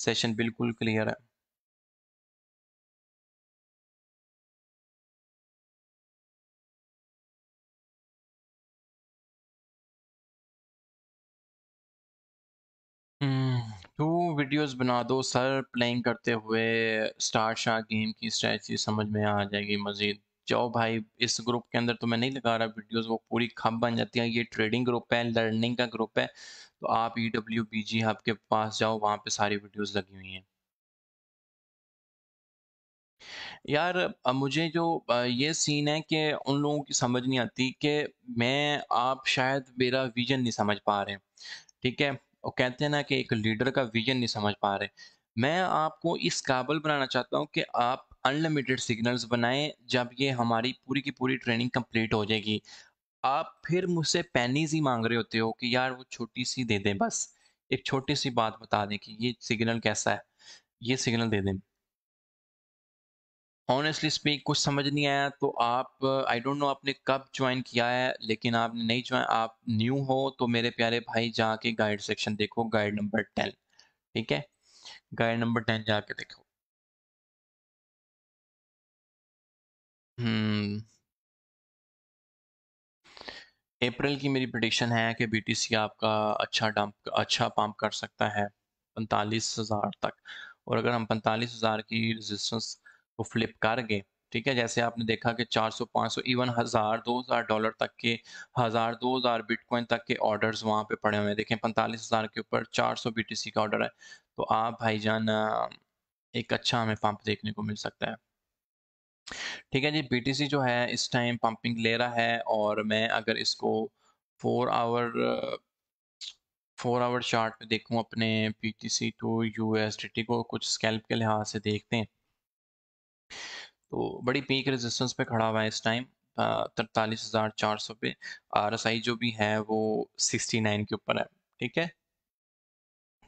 सेशन बिल्कुल क्लियर है वीडियोस बना दो सर प्लेइंग करते हुए स्टार शाह गेम की स्ट्रैटी समझ में आ जाएगी मज़ीद जाओ भाई इस ग्रुप के अंदर तो मैं नहीं लगा रहा वीडियोस वो पूरी खप बन जाती है ये ट्रेडिंग ग्रुप है लर्निंग का ग्रुप है तो आप E W B G hub के पास जाओ वहाँ पे सारी वीडियोज़ लगी हुई हैं यार मुझे जो ये सीन है कि उन लोगों की समझ नहीं आती कि मैं आप शायद मेरा विजन नहीं समझ पा रहे ठीक है और कहते हैं ना कि एक लीडर का विजन नहीं समझ पा रहे मैं आपको इस काबल बनाना चाहता हूँ कि आप अनलिमिटेड सिग्नल्स बनाएं जब ये हमारी पूरी की पूरी ट्रेनिंग कंप्लीट हो जाएगी आप फिर मुझसे पैनीज ही मांग रहे होते हो कि यार वो छोटी सी दे दें बस एक छोटी सी बात बता दें कि ये सिग्नल कैसा है ये सिग्नल दे दें ऑनेस्टली स्पीक कुछ समझ नहीं आया तो आप आई डोंट नो आपने कब ज्वाइन किया है लेकिन आपने नहीं ज्वाइन आप न्यू हो तो मेरे प्यारे भाई जाके गाइड सेक्शन देखो गाइड नंबर टेन ठीक है गाइड नंबर टेन जाके देखो हम्म अप्रैल की मेरी प्रडिक्शन है कि बीटीसी आपका अच्छा डंप अच्छा पंप कर सकता है पैंतालीस हज़ार तक और अगर हम पैंतालीस हज़ार की रेजिस्टेंस वो फ्लिप कर गए ठीक है जैसे आपने देखा कि 400 500 इवन हज़ार दो हज़ार डॉलर तक के हज़ार दो हज़ार बिटकॉइन तक के ऑर्डर्स वहाँ पे पड़े हुए हैं देखें पैंतालीस हज़ार के ऊपर 400 बीटीसी का ऑर्डर है तो आप भाईजान एक अच्छा हमें पंप देखने को मिल सकता है ठीक है जी बीटीसी जो है इस टाइम पंपिंग ले रहा है और मैं अगर इसको four hour four hour chart देखूँ अपने बी टू यू को कुछ स्कैल्प के लिहाज से देखते हैं तो बड़ी पीक रेजिस्टेंस पे खड़ा हुआ है इस टाइम तरतालीस हज़ार चार सौ पे आर एस आई जो भी है वो सिक्सटी नाइन के ऊपर है ठीक है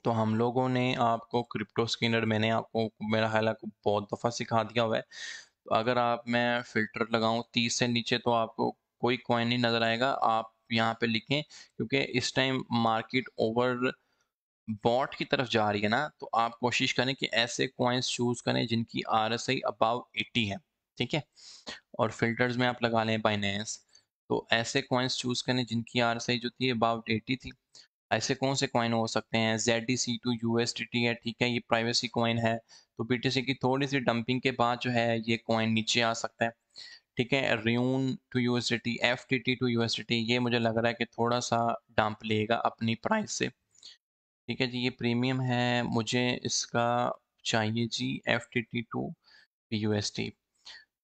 तो हम लोगों ने आपको क्रिप्टो स्कैनर मैंने आपको मेरा ख्याल आपको बहुत दफ़ा सिखा दिया हुआ है तो अगर आप मैं फ़िल्टर लगाऊं तीस से नीचे तो आपको कोई कॉइन नहीं नज़र आएगा आप यहाँ पे लिखें क्योंकि इस टाइम मार्केट ओवर बॉट की तरफ जा रही है ना तो आप कोशिश करें कि ऐसे कॉइन्स चूज करें जिनकी R S I above eighty है ठीक है और फिल्टर्स में आप लगा लें बाइनेंस तो ऐसे कॉइन्स चूज करें जिनकी आर एस आई जो थी अबाउट एट्टी थी ऐसे कौन से कॉइन हो सकते हैं Z D C to U S T T है ठीक है ये प्राइवेसी कॉइन है तो बी टी सी की थोड़ी सी डंपिंग के बाद जो है ये कॉइन नीचे आ सकता है ठीक है rune to U S T T F T T to U S T T ये मुझे लग रहा है कि थोड़ा सा डंप लेगा अपनी प्राइस से ठीक है जी ये प्रीमियम है मुझे इसका चाहिए जी F T T to U S T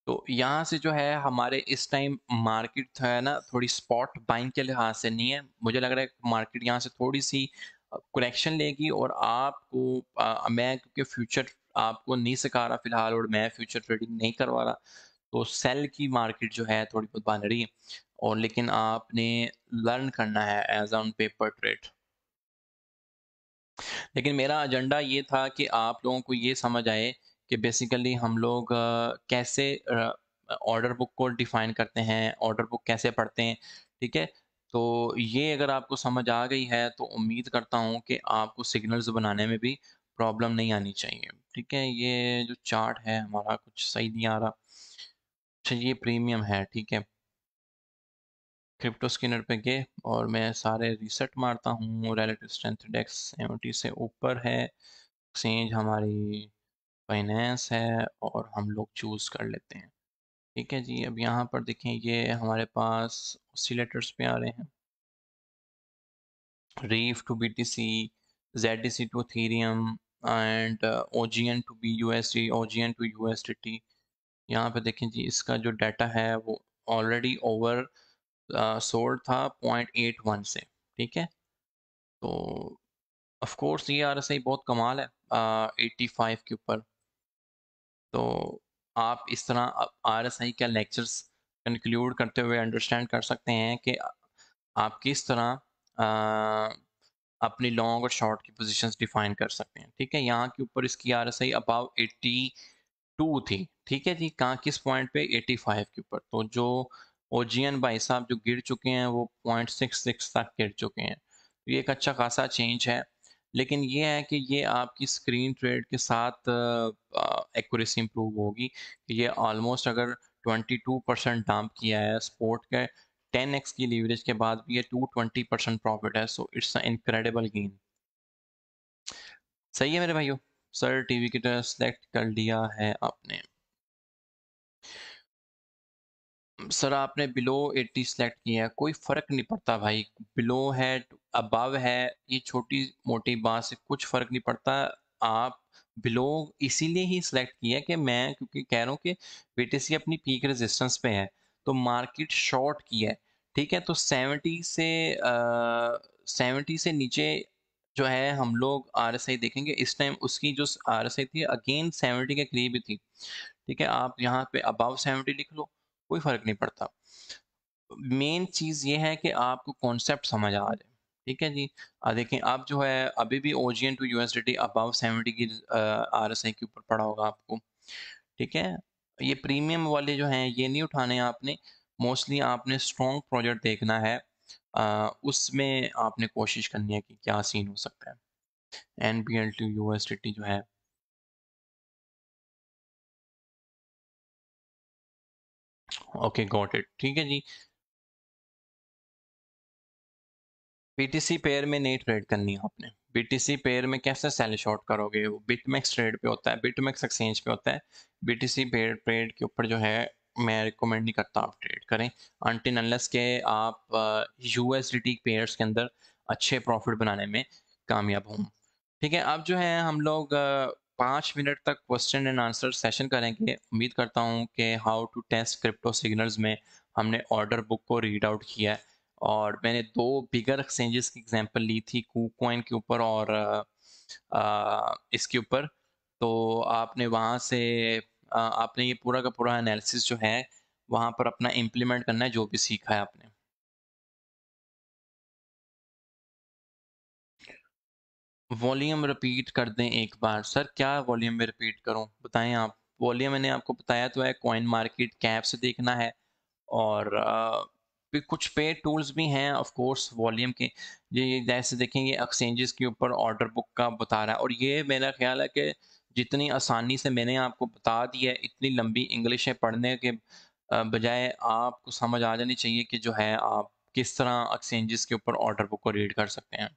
तो यहाँ से जो है हमारे इस टाइम मार्केट है ना थोड़ी स्पॉट बाइंग के लिहाज से नहीं है मुझे लग रहा है मार्केट यहाँ से थोड़ी सी कुरेक्शन लेगी और आपको आ, मैं क्योंकि फ्यूचर आपको नहीं सिखा रहा फिलहाल और मैं फ्यूचर ट्रेडिंग नहीं करवा रहा तो सेल की मार्केट जो है थोड़ी बहुत रही है और लेकिन आपने लर्न करना है एज ऑन पेपर ट्रेड लेकिन मेरा एजेंडा ये था कि आप लोगों को ये समझ आए कि बेसिकली हम लोग कैसे ऑर्डर बुक को डिफाइन करते हैं ऑर्डर बुक कैसे पढ़ते हैं ठीक है तो ये अगर आपको समझ आ गई है तो उम्मीद करता हूँ कि आपको सिग्नल्स बनाने में भी प्रॉब्लम नहीं आनी चाहिए ठीक है ये जो चार्ट है हमारा कुछ सही नहीं आ रहा अच्छा ये प्रीमियम है ठीक है क्रिप्टो स्किनर पे गए और मैं सारे रिसेट मारता हूँ रिलेटिव स्ट्रेंथ इंडेक्स एम से ऊपर है एक्सचेंज हमारी फाइनेंस है और हम लोग चूज़ कर लेते हैं ठीक है जी अब यहाँ पर देखें ये हमारे पास ऑसिलेटर्स पे आ रहे हैं reef to B T C Z D C to ethereum and O G N to B U S D O G N to U S D T यहाँ पर देखें जी इसका जो डाटा है वो ऑलरेडी ओवर सोल्ड था point eight one से ठीक है तो ऑफ कोर्स ये आर एस आई बहुत कमाल है एट्टी फाइव के ऊपर तो आप इस तरह आर एस आई का लेक्चर्स कंक्लूड करते हुए अंडरस्टैंड कर सकते हैं कि आप किस तरह अपनी लॉन्ग और शॉर्ट की पोजीशंस डिफाइन कर सकते हैं ठीक है यहाँ के ऊपर इसकी R S I above eighty two थी ठीक है जी कहाँ किस पॉइंट पे एटी फाइव के ऊपर तो जो ओजियन भाई साहब जो गिर चुके हैं वो पॉइंट सिक्स सिक्स तक गिर चुके हैं तो ये एक अच्छा खासा चेंज है लेकिन ये है कि ये आपकी स्क्रीन ट्रेड के साथ एक्यूरेसी इंप्रूव होगी कि ये ऑलमोस्ट अगर 22 परसेंट डाम्प किया है स्पोर्ट के 10x की लीवरेज के बाद भी ये 220 परसेंट प्रॉफिट है सो इट्स इनक्रेडिबल गेन सही है मेरे भाइयों सर टीवी की तरह सेलेक्ट कर लिया है आपने सर आपने बिलो 80 सेलेक्ट किया है कोई फ़र्क नहीं पड़ता भाई बिलो है अबव है ये छोटी मोटी बात से कुछ फ़र्क नहीं पड़ता आप बिलो इसीलिए ही सिलेक्ट किया कि मैं क्योंकि कह रहा हूँ कि वीटीसी अपनी पीक रेजिस्टेंस पे है तो मार्केट शॉर्ट की है ठीक है तो 70 से सेवेंटी से नीचे जो है हम लोग आर देखेंगे इस टाइम उसकी जो आर थी अगेन सेवेंटी के करीब ही थी ठीक है आप यहाँ पे अबव सेवेंटी लिख लो कोई फ़र्क नहीं पड़ता मेन चीज़ ये है कि आपको कॉन्सेप्ट समझ आ जाए ठीक है जी आ देखें आप जो है अभी भी O G N to U S above seventy की आर एस आई के ऊपर पड़ा होगा आपको ठीक है ये प्रीमियम वाले जो हैं ये नहीं उठाने आपने मोस्टली आपने स्ट्रॉन्ग प्रोजेक्ट देखना है उसमें आपने कोशिश करनी है कि क्या सीन हो सकता है N P L to U S T जो है ओके गॉट इट ठीक है जी बीटीसी पेयर में नहीं ट्रेड करनी है आपने बीटीसी पेयर में कैसे सेल शॉर्ट करोगे वो बिटमैक्स ट्रेड पे होता है बिटमैक्स एक्सचेंज पे होता है बीटीसी पेयर ट्रेड के ऊपर जो है मैं रिकमेंड नहीं करता आप ट्रेड करें अंटिन अनलेस के आप यूएसडीटी पेयर्स के अंदर अच्छे प्रॉफिट बनाने में कामयाब हों ठीक है अब जो है हम लोग पाँच मिनट तक क्वेश्चन एंड आंसर सेशन करेंगे उम्मीद करता हूँ कि how to test crypto signals में हमने ऑर्डर बुक को रीड आउट किया है और मैंने दो बिगर एक्सचेंजेस की एग्जांपल ली थी कू के ऊपर और आ, इसके ऊपर तो आपने वहाँ से आ, आपने ये पूरा का पूरा एनालिसिस जो है वहाँ पर अपना इम्प्लीमेंट करना है जो भी सीखा है आपने वॉल्यूम रिपीट कर दें एक बार सर क्या वॉल्यूम में रिपीट करूं बताएं आप वॉल्यूम मैंने आपको बताया तो है कॉइन मार्केट कैप से देखना है और आ, कुछ पे टूल्स भी हैं ऑफ कोर्स वॉल्यूम के ये जैसे देखें ये एक्सचेंजेस के ऊपर ऑर्डर बुक का बता रहा है और ये मेरा ख्याल है कि जितनी आसानी से मैंने आपको बता दी है इतनी लंबी इंग्लिश है पढ़ने के बजाय आपको समझ आ जानी चाहिए कि जो है आप किस तरह एक्सचेंजेस के ऊपर ऑर्डर बुक को रीड कर सकते हैं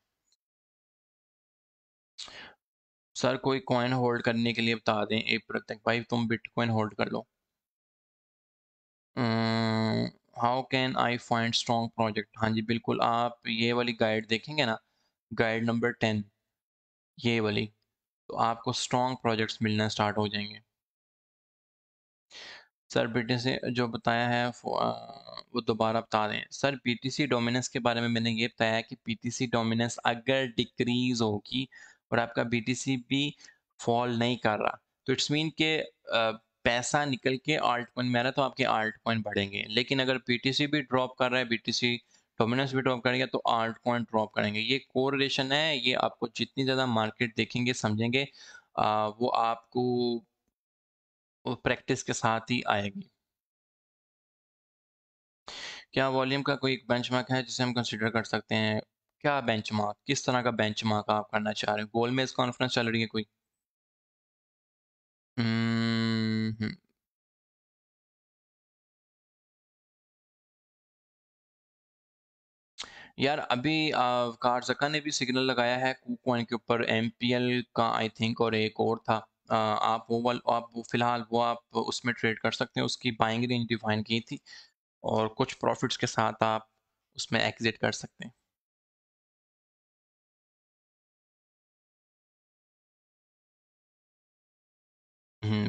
सर कोई कॉइन होल्ड करने के लिए बता दें अप्रैल तक भाई तुम बिटकॉइन होल्ड कर लो how can I find strong project हाँ जी बिल्कुल आप ये वाली गाइड देखेंगे ना गाइड नंबर टेन ये वाली तो आपको स्ट्रॉन्ग प्रोजेक्ट्स मिलना स्टार्ट हो जाएंगे सर बीटी से जो बताया है वो दोबारा बता दें सर सी डोमिनेंस के बारे में मैंने ये बताया कि सी डोमिनेंस अगर डिक्रीज होगी और आपका बी भी फॉल नहीं कर रहा तो इट्स मीन के पैसा निकल के आल्ट कॉइन में आ रहा तो आपके आल्ट कॉइन बढ़ेंगे लेकिन अगर बी भी ड्रॉप कर रहा है बी डोमिनस भी ड्रॉप करेंगे तो आल्ट कॉइन ड्रॉप करेंगे ये कोरिलेशन है ये आपको जितनी ज़्यादा मार्केट देखेंगे समझेंगे आ, वो आपको प्रैक्टिस के साथ ही आएगी क्या वॉल्यूम का कोई बेंचमार्क है जिसे हम कंसिडर कर सकते हैं क्या बेंच किस तरह का बेंच आप करना चाह रहे हो गोल मेज कॉन्फ्रेंस चल रही है कोई हम्म, हम्म। यार अभी कारजका ने भी सिग्नल लगाया है कुकॉइन के ऊपर एमपीएल का आई थिंक और एक और था आ, आप वो वाल आप वो फिलहाल वो आप उसमें ट्रेड कर सकते हैं उसकी बाइंग रेंज डिफाइन की थी और कुछ प्रॉफिट्स के साथ आप उसमें एग्जिट कर सकते हैं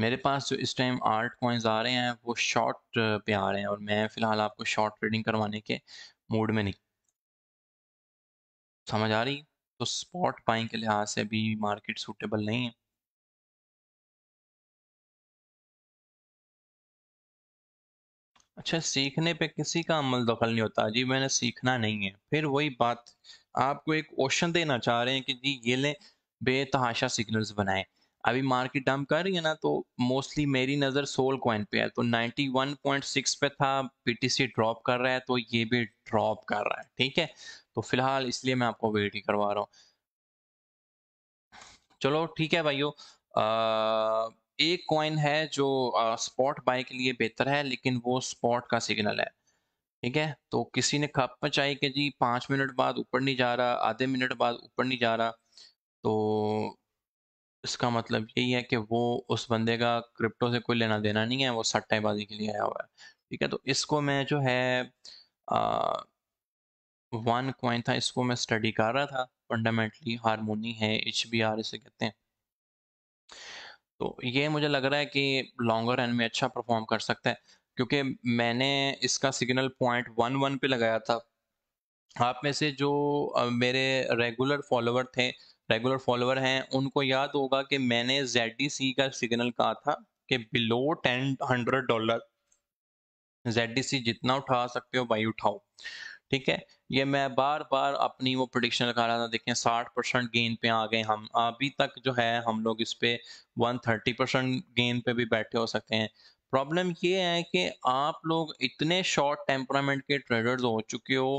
मेरे पास जो इस टाइम आर्ट कॉइन्स आ रहे हैं वो शॉर्ट पे आ रहे हैं और मैं फ़िलहाल आपको शॉर्ट ट्रेडिंग करवाने के मूड में नहीं समझ आ रही तो स्पॉट पाइंग के लिहाज से भी मार्केट सूटेबल नहीं है अच्छा सीखने पे किसी का अमल दखल नहीं होता जी मैंने सीखना नहीं है फिर वही बात आपको एक ऑप्शन देना चाह रहे हैं कि जी ये लें बेतहाशा सिग्नल्स बनाएं अभी मार्केट डाउन कर रही है ना तो मोस्टली मेरी नज़र सोल कॉइन पे है तो 91.6 पे था पीटीसी ड्रॉप कर रहा है तो ये भी ड्रॉप कर रहा है ठीक है तो फिलहाल इसलिए मैं आपको वेट ही करवा रहा हूँ चलो ठीक है भाइयों एक कॉइन है जो स्पॉट बाय के लिए बेहतर है लेकिन वो स्पॉट का सिग्नल है ठीक है तो किसी ने खप मचाई कि जी पाँच मिनट बाद ऊपर नहीं जा रहा आधे मिनट बाद ऊपर नहीं जा रहा तो इसका मतलब यही है कि वो उस बंदे का क्रिप्टो से कोई लेना देना नहीं है वो सट्टेबाजी के लिए आया हुआ है ठीक है तो इसको मैं जो है वन क्वाइन था इसको मैं स्टडी कर रहा था फंडामेंटली हारमोनी है एच बी आर इसे कहते हैं तो ये मुझे लग रहा है कि लॉन्गर रन में अच्छा परफॉर्म कर सकता है क्योंकि मैंने इसका सिग्नल पॉइंट वन वन पे लगाया था आप में से जो मेरे रेगुलर फॉलोवर थे रेगुलर फॉलोअर हैं उनको याद होगा कि मैंने जेड का सिग्नल कहा था कि बिलो टेन हंड्रेड डॉलर जेड जितना उठा सकते हो भाई उठाओ ठीक है ये मैं बार बार अपनी वो प्रोडिक्शन लगा रहा था देखें 60 परसेंट गेंद पे आ गए हम अभी तक जो है हम लोग इस पे 130 परसेंट गेंद पे भी बैठे हो सकते हैं प्रॉब्लम ये है कि आप लोग इतने शॉर्ट टेम्परामेंट के ट्रेडर्स हो चुके हो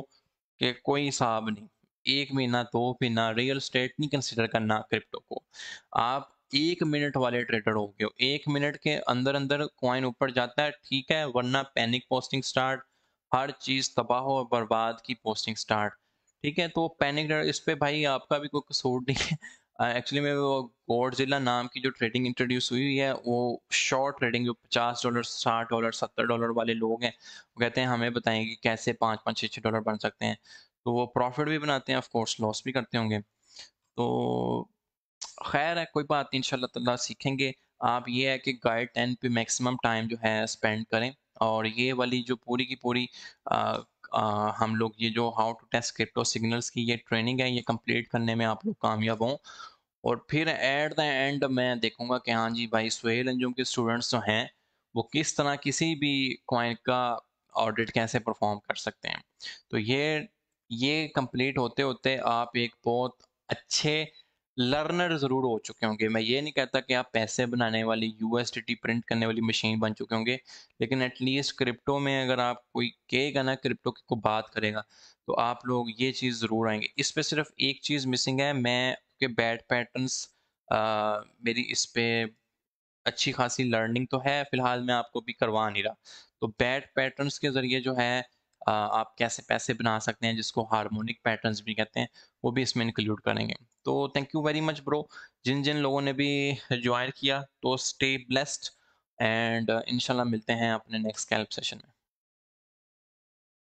कि कोई हिसाब नहीं एक महीना दो महीना रियल स्टेट नहीं कंसिडर करना क्रिप्टो को आप एक मिनट वाले ट्रेडर हो गए एक मिनट के अंदर अंदर कॉइन ऊपर जाता है ठीक है वरना पैनिक पोस्टिंग स्टार्ट हर चीज तबाह और बर्बाद की पोस्टिंग स्टार्ट ठीक है तो पैनिक इस पे भाई आपका भी कोई कसूर नहीं है एक्चुअली में वो गोड जिला नाम की जो ट्रेडिंग इंट्रोड्यूस हुई है वो शॉर्ट ट्रेडिंग जो पचास डॉलर साठ डॉलर सत्तर डॉलर वाले लोग हैं वो कहते हैं हमें बताएंगे कैसे पाँच पाँच छः छः डॉलर बन सकते हैं तो वो प्रॉफिट भी बनाते हैं ऑफकोर्स लॉस भी करते होंगे तो खैर है कोई बात नहीं इन ताला सीखेंगे आप ये है कि गाइड टेन पे मैक्सिमम टाइम जो है स्पेंड करें और ये वाली जो पूरी की पूरी आ, आ, हम लोग ये जो how to test crypto signals की ये ट्रेनिंग है ये कंप्लीट करने में आप लोग कामयाब हों और फिर एट द एंड मैं देखूंगा कि हाँ जी भाई सुहेल अंजुम के स्टूडेंट्स जो हैं वो किस तरह किसी भी क्वाइन का ऑडिट कैसे परफॉर्म कर सकते हैं तो ये ये कंप्लीट होते होते आप एक बहुत अच्छे लर्नर ज़रूर हो चुके होंगे मैं ये नहीं कहता कि आप पैसे बनाने वाली यू प्रिंट करने वाली मशीन बन चुके होंगे लेकिन एटलीस्ट क्रिप्टो में अगर आप कोई कहेगा ना क्रिप्टो को बात करेगा तो आप लोग ये चीज़ ज़रूर आएंगे इस पर सिर्फ एक चीज़ मिसिंग है मैं के बैड पैटर्नस मेरी इस पर अच्छी खासी लर्निंग तो है फिलहाल मैं आपको भी करवा नहीं रहा तो बैड पैटर्नस के ज़रिए जो है आप कैसे पैसे बना सकते हैं जिसको हारमोनिक पैटर्न भी कहते हैं वो भी इसमें इंक्लूड करेंगे तो thank you very much bro जिन जिन लोगों ने भी ज्वाइन किया तो स्टे ब्लेस्ड एंड इनशाला मिलते हैं अपने नेक्स्ट कैल्प सेशन में